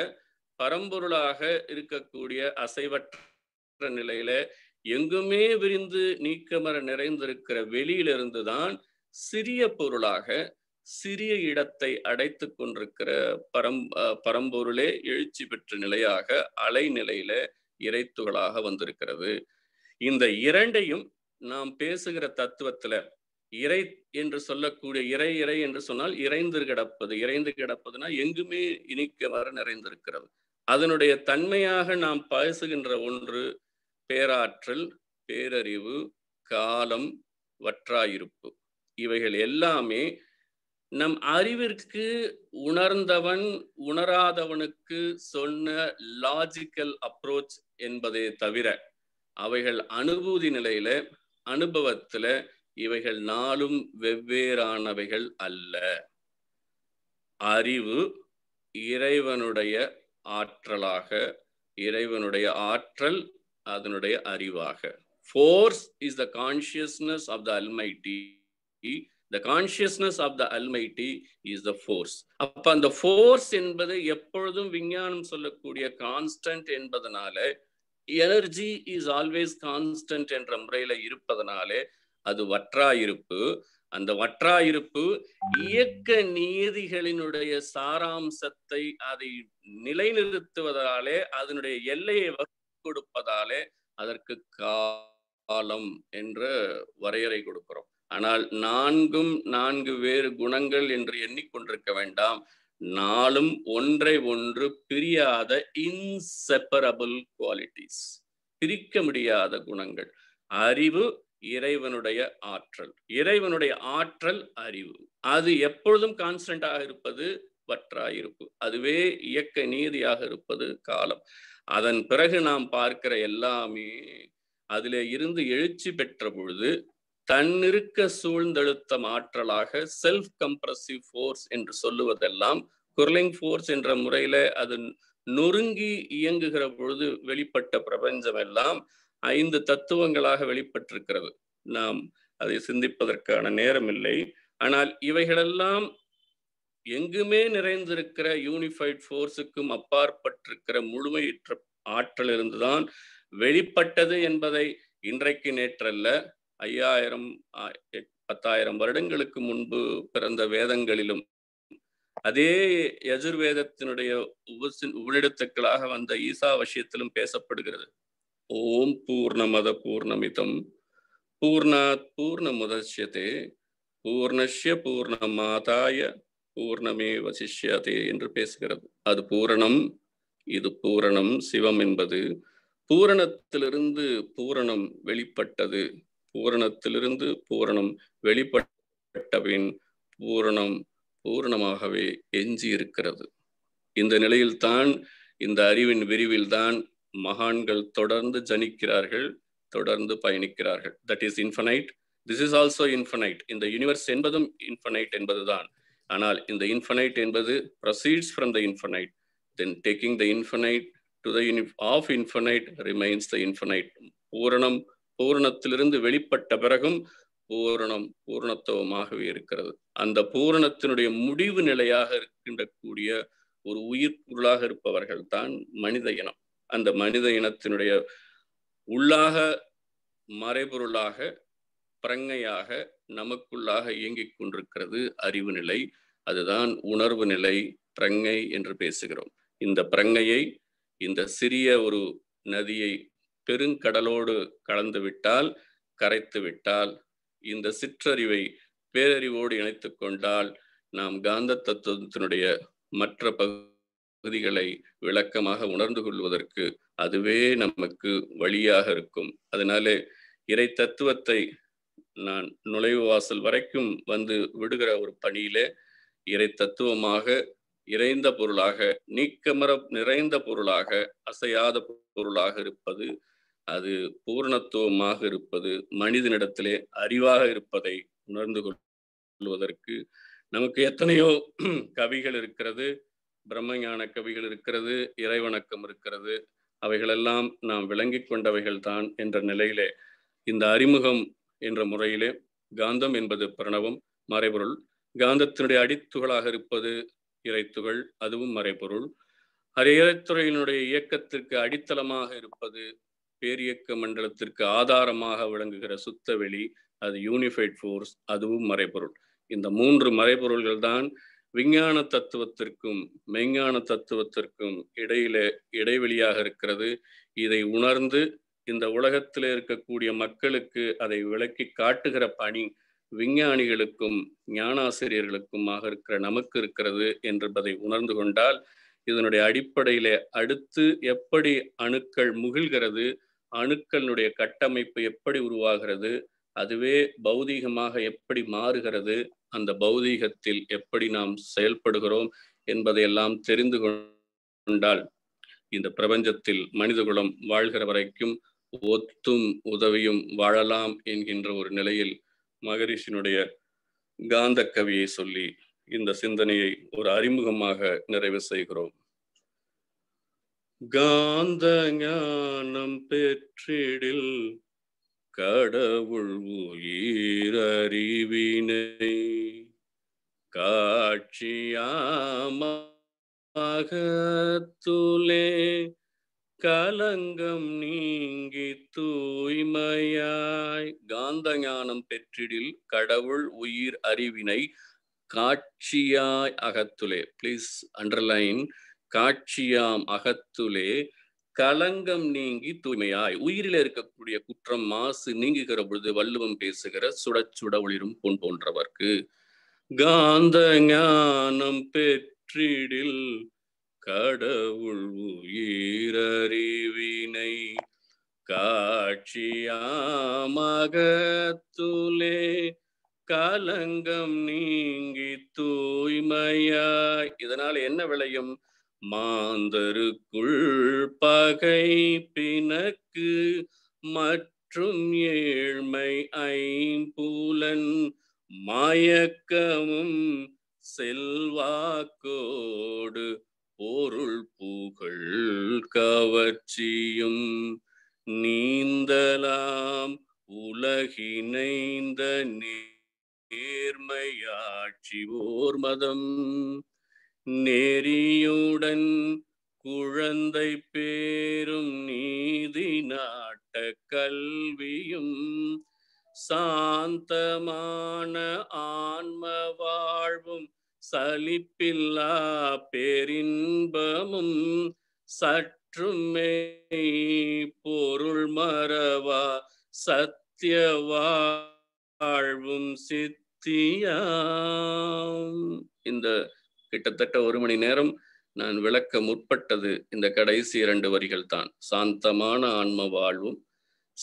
[SPEAKER 2] பரம்பொருளாக இருக்கக்கூடிய அசைவற்ற நிலையில எங்குமே விரிந்து நீக்கமர நிறைந்திருக்கிற வெளியிலிருந்து தான் சிறிய பொருளாக சிறிய இடத்தை அடைத்து கொண்டிருக்கிற பரம் பரம்பொருளே எழுச்சி பெற்ற நிலையாக அலை நிலையில இறைத்துகளாக வந்திருக்கிறது இந்த இரண்டையும் நாம் பேசுகிற தத்துவத்துல இறை என்று சொல்லக்கூடிய இறை இறை என்று சொன்னால் இறைந்து கிடப்பது இறைந்து கிடப்பதுனா எங்குமே இனிக்க வர நிறைந்திருக்கிறது அதனுடைய தன்மையாக நாம் பேசுகின்ற ஒன்று பேராற்றல் பேரறிவு காலம் வற்றாயிருப்பு இவைகள் எல்லாமே நம் அறிவிற்கு உணர்ந்தவன் உணராதவனுக்கு சொன்ன லாஜிக்கல் அப்ரோச் என்பதை தவிர அவைகள் அனுபூதி நிலையில அனுபவத்துல இவைகள் நாளும் வெவ்வேறானவைகள் அல்ல அறிவு இறைவனுடைய ஆற்றலாக இறைவனுடைய ஆற்றல் அதனுடைய அறிவாக force is the consciousness of the almighty the consciousness of the almighty is the force அப்ப அந்த ஃபோர்ஸ் என்பது எப்பொழுதும் விஞ்ஞானம் சொல்லக்கூடிய கான்ஸ்டன்ட் என்பதனால எனர்ஜி இஸ் ஆல்வேஸ் கான்ஸ்டன்ட் என்ற முறையில இருப்பதனாலே அது வற்றாயிருப்பு அந்த வற்றாயிருப்பு இயக்க நீதிகளினுடைய சாராம்சத்தை அதை நிலைநிறுத்துவதாலே அதனுடைய எல்லையை கொடுப்பதாலே அதற்கு காலம் என்று வரையறை கொடுக்கிறோம் ஆனால் நான்கும் நான்கு வேறு குணங்கள் என்று எண்ணிக்கொண்டிருக்க வேண்டாம் நாளும் ஒன்றை ஒன்று பிரியாத இன்செப்பரபிள் குவாலிட்டிஸ் பிரிக்க முடியாத குணங்கள் அறிவு இறைவனுடைய ஆற்றல் இறைவனுடைய ஆற்றல் அறிவு அது எப்பொழுதும் கான்ஸ்டன்டாக இருப்பது வற்றாயிருப்பு அதுவே இயக்க நீதியாக இருப்பது காலம் அதன் பிறகு நாம் பார்க்கிற எல்லாமே அதிலே இருந்து எழுச்சி பெற்ற பொழுது தன்னிருக்க சூழ்ந்தழுத்த மாற்றலாக செல்ஃப் கம்ப்ரசிவ் ஃபோர்ஸ் என்று சொல்லுவதெல்லாம் குர்லிங் ஃபோர்ஸ் என்ற முறையில அது நொறுங்கி இயங்குகிற பொழுது வெளிப்பட்ட பிரபஞ்சம் எல்லாம் ஐந்து தத்துவங்களாக வெளிப்பட்டிருக்கிறது நாம் அதை சிந்திப்பதற்கான நேரம் இல்லை ஆனால் இவைகளெல்லாம் எங்குமே நிறைந்திருக்கிற யூனிஃபைட் ஃபோர்ஸுக்கும் அப்பாற்பட்டிருக்கிற முழுமையற்ற ஆற்றல் இருந்துதான் வெளிப்பட்டது என்பதை இன்றைக்கு நேற்றல்ல ஐயாயிரம் பத்தாயிரம் வருடங்களுக்கு முன்பு பிறந்த வேதங்களிலும் அதே யஜுர்வேதத்தினுடைய உபநிடத்துக்களாக வந்த ஈசா வசியத்திலும் பேசப்படுகிறது ஓம் பூர்ணமத பூர்ணமிதம் பூர்ணாத் பூர்ணமுதட்சியதே பூர்ணஷ்ய பூர்ணமாதாய பூர்ணமே வசிஷ்யாதே என்று பேசுகிறது அது பூரணம் இது பூரணம் சிவம் என்பது பூரணத்திலிருந்து பூரணம் வெளிப்பட்டது பூரணத்திலிருந்து பூரணம் வெளிப்பட்டபின் பூரணம் பூரணமாகவே எஞ்சி இருக்கிறது இந்த நிலையில்தான் இந்த அறிவின் விரிவில்தான் மகான்கள் தொடர்ந்து ஜனிக்கிறார்கள் தொடர்ந்து பயணிக்கிறார்கள் that is infinite this is also infinite இந்த யூனிவர்ஸ் என்பதும் இன்ஃபனைட் என்பதுதான் ஆனால் இந்த இன்ஃபனைட் என்பது proceeds from the infinite then taking the infinite to the of infinite remains the infinite பூரணம் பூரணத்திலிருந்து வெளிப்பட்ட பிறகும் பூரணம் பூரணத்துவமாகவே இருக்கிறது அந்த பூரணத்தினுடைய முடிவு நிலையாக இருக்கின்ற கூடிய ஒரு உயிர் பொருளாக இருப்பவர்கள் தான் மனித இனம் அந்த மனித இனத்தினுடைய உள்ளாக மறைபொருளாக பிரங்கையாக நமக்குள்ளாக இயங்கிக் கொண்டிருக்கிறது அறிவு நிலை அதுதான் உணர்வு நிலை பிரங்கை என்று பேசுகிறோம் இந்த பிரங்கையை இந்த சிறிய ஒரு நதியை பெருங்கடலோடு கலந்து விட்டால் கரைத்து விட்டால் இந்த சிற்றறிவை பேரறிவோடு இணைத்து கொண்டால் நாம் காந்த தத்துவத்தினுடைய மற்ற பகுதிகளை விளக்கமாக உணர்ந்து கொள்வதற்கு அதுவே நமக்கு வழியாக இருக்கும் அதனாலே இறை தத்துவத்தை நான் நுழைவு வாசல் வரைக்கும் வந்து விடுகிற ஒரு பணியிலே இறை தத்துவமாக இறைந்த பொருளாக நீக்கமர நிறைந்த பொருளாக அசையாத பொருளாக இருப்பது அது பூர்ணத்துவமாக இருப்பது மனிதனிடத்திலே அறிவாக இருப்பதை உணர்ந்து கொள்வதற்கு நமக்கு எத்தனையோ கவிகள் இருக்கிறது பிரம்மஞான கவிகள் இருக்கிறது இறைவணக்கம் இருக்கிறது அவைகளெல்லாம் நாம் விளங்கி கொண்டவைகள் தான் என்ற நிலையிலே இந்த அறிமுகம் என்ற முறையிலே காந்தம் என்பது பிரணவம் மறைபொருள் காந்தத்தினுடைய அடித்துகளாக இருப்பது இறைத்துகள் அதுவும் மறைபொருள் அரை இறைத்துறையினுடைய இயக்கத்திற்கு அடித்தளமாக இருப்பது பேரியக்க மண்டலத்திற்கு ஆதாரமாக விளங்குகிற சுத்தவெளி அது யூனிஃபைட் ஃபோர்ஸ் அதுவும் மறைபொருள் இந்த மூன்று மறைபொருள்கள் தான் விஞ்ஞான தத்துவத்திற்கும் மெய்ஞான தத்துவத்திற்கும் இடையில இடைவெளியாக இருக்கிறது இதை உணர்ந்து இந்த உலகத்தில் இருக்கக்கூடிய மக்களுக்கு அதை விளக்கி காட்டுகிற பணி விஞ்ஞானிகளுக்கும் ஞானாசிரியர்களுக்குமாக இருக்கிற நமக்கு இருக்கிறது என்பதை உணர்ந்து கொண்டால் இதனுடைய அடிப்படையிலே அடுத்து எப்படி அணுக்கள் முகிழ்கிறது அணுக்களினுடைய கட்டமைப்பு எப்படி உருவாகிறது அதுவே பௌதீகமாக எப்படி மாறுகிறது அந்த பௌதீகத்தில் எப்படி நாம் செயல்படுகிறோம் என்பதையெல்லாம் தெரிந்து கொண்டால் இந்த பிரபஞ்சத்தில் மனிதகுலம் வாழ்கிற வரைக்கும் ஒத்தும் உதவியும் வாழலாம் என்கின்ற ஒரு நிலையில் மகரிஷினுடைய காந்த கவியை சொல்லி இந்த சிந்தனையை ஒரு அறிமுகமாக நிறைவு செய்கிறோம் காந்த ஞானம் பெற்றிடில் கடவுள் உயிரறிவினை காட்சியாமகத்துலே கலங்கம் நீ உடையாய் காந்த ஞானம் பெற்றிடில் கடவுள் உயிர் அறிவினை காட்சியாய் அகத்துலே பிளீஸ் அண்டர்லைன் காட்சியாம் அகத்துலே கலங்கம் நீங்கி தூய்மையாய் உயிரில இருக்கக்கூடிய குற்றம் மாசு நீங்குகிற பொழுது வள்ளுவம் பேசுகிற சுட சுட ஒளிரும் பொன் போன்றவர்க்கு காந்த ஞானம் பெற்றிடில் கடவுள் உயிரறிவினை காட்சியாமகத்துலே கலங்கம் நீங்கி தூய்மையா இதனால் என்ன விளையும் மாந்தருக்குள் பகை பிணக்கு மற்றும் ஏழ்மை ஐம்பூலன் மயக்கமும் செல்வாக்கோடு பொருள் புகழ் கவர்ச்சியும் நீந்தலாம் உலகினைந்த நேர்மையாட்சி ஓர் மதம் நெறியுடன் குழந்தை பேரும் நீதி நாட்ட கல்வியும் சாந்தமான ஆன்ம வாழ்வும் சலிப்பில்லா பேரின்பமும் சட்ட ஆற்றுமே பொருள் மறவா சத்திய வாழ்வும் சித்தியாம் இந்த கிட்டத்தட்ட ஒரு மணி நேரம் நான் விளக்க முற்பட்டது இந்த கடைசி இரண்டு வரிகள் தான் சாந்தமான ஆன்ம வாழ்வும்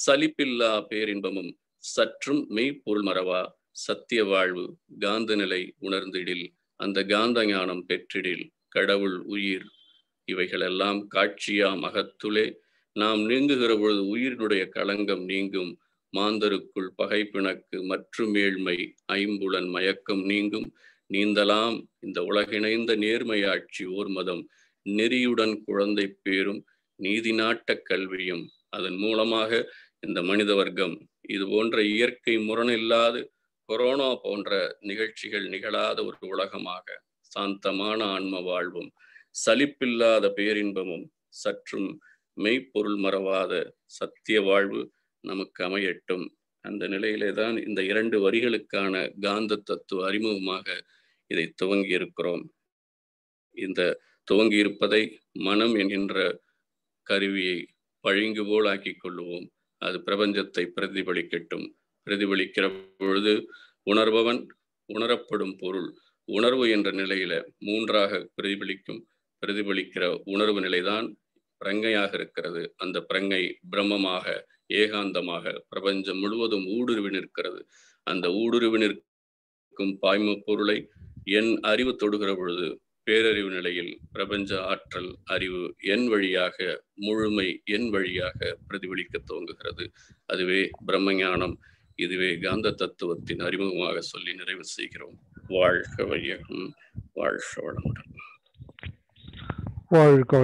[SPEAKER 2] சலிப்பில்லா பேரின்பமும் சற்றும் மெய்ப்பொருள் மறவா சத்திய வாழ்வு காந்த நிலை உணர்ந்திடில் அந்த காந்த ஞானம் பெற்றிடில் கடவுள் உயிர் இவைகளெல்லாம் காட்சியா மகத்துளே நாம் நீங்குகிற பொழுது உயிரினுடைய களங்கம் நீங்கும் மாந்தருக்குள் பகை பிணக்கு மற்றும் ஏழ்மை ஐம்புலன் மயக்கம் நீங்கும் நீந்தலாம் இந்த உலகிணைந்த நேர்மையாட்சி ஓர் மதம் நெறியுடன் குழந்தை பேரும் நீதி நாட்ட கல்வியும் அதன் மூலமாக இந்த மனித வர்க்கம் இது போன்ற இயற்கை முரணில்லாது கொரோனா போன்ற நிகழ்ச்சிகள் நிகழாத ஒரு உலகமாக சாந்தமான ஆன்ம வாழ்வும் சலிப்பில்லாத பேரின்பமும் சற்றும் மெய்ப்பொருள் மறவாத சத்திய வாழ்வு நமக்கு அமையட்டும் அந்த நிலையிலே தான் இந்த இரண்டு வரிகளுக்கான காந்த தத்துவ அறிமுகமாக இதை துவங்கி இருக்கிறோம் இந்த துவங்கி இருப்பதை மனம் என்கின்ற கருவியை பழுங்கு போல் கொள்வோம் அது பிரபஞ்சத்தை பிரதிபலிக்கட்டும் பிரதிபலிக்கிற பொழுது உணர்பவன் உணரப்படும் பொருள் உணர்வு என்ற நிலையில மூன்றாக பிரதிபலிக்கும் பிரதிபலிக்கிற உணர்வு நிலைதான் பிரங்கையாக இருக்கிறது அந்த பிரங்கை பிரம்மமாக ஏகாந்தமாக பிரபஞ்சம் முழுவதும் ஊடுருவி நிற்கிறது அந்த ஊடுருவி நிற்கும் பாய்ம பொருளை என் அறிவு தொடுகிற பொழுது பேரறிவு நிலையில் பிரபஞ்ச ஆற்றல் அறிவு என் வழியாக முழுமை என் வழியாக பிரதிபலிக்க துவங்குகிறது அதுவே பிரம்மஞானம் இதுவே காந்த தத்துவத்தின் அறிமுகமாக சொல்லி நிறைவு செய்கிறோம் வாழ்க வையகம் வாழ்க வளமுடன்
[SPEAKER 1] world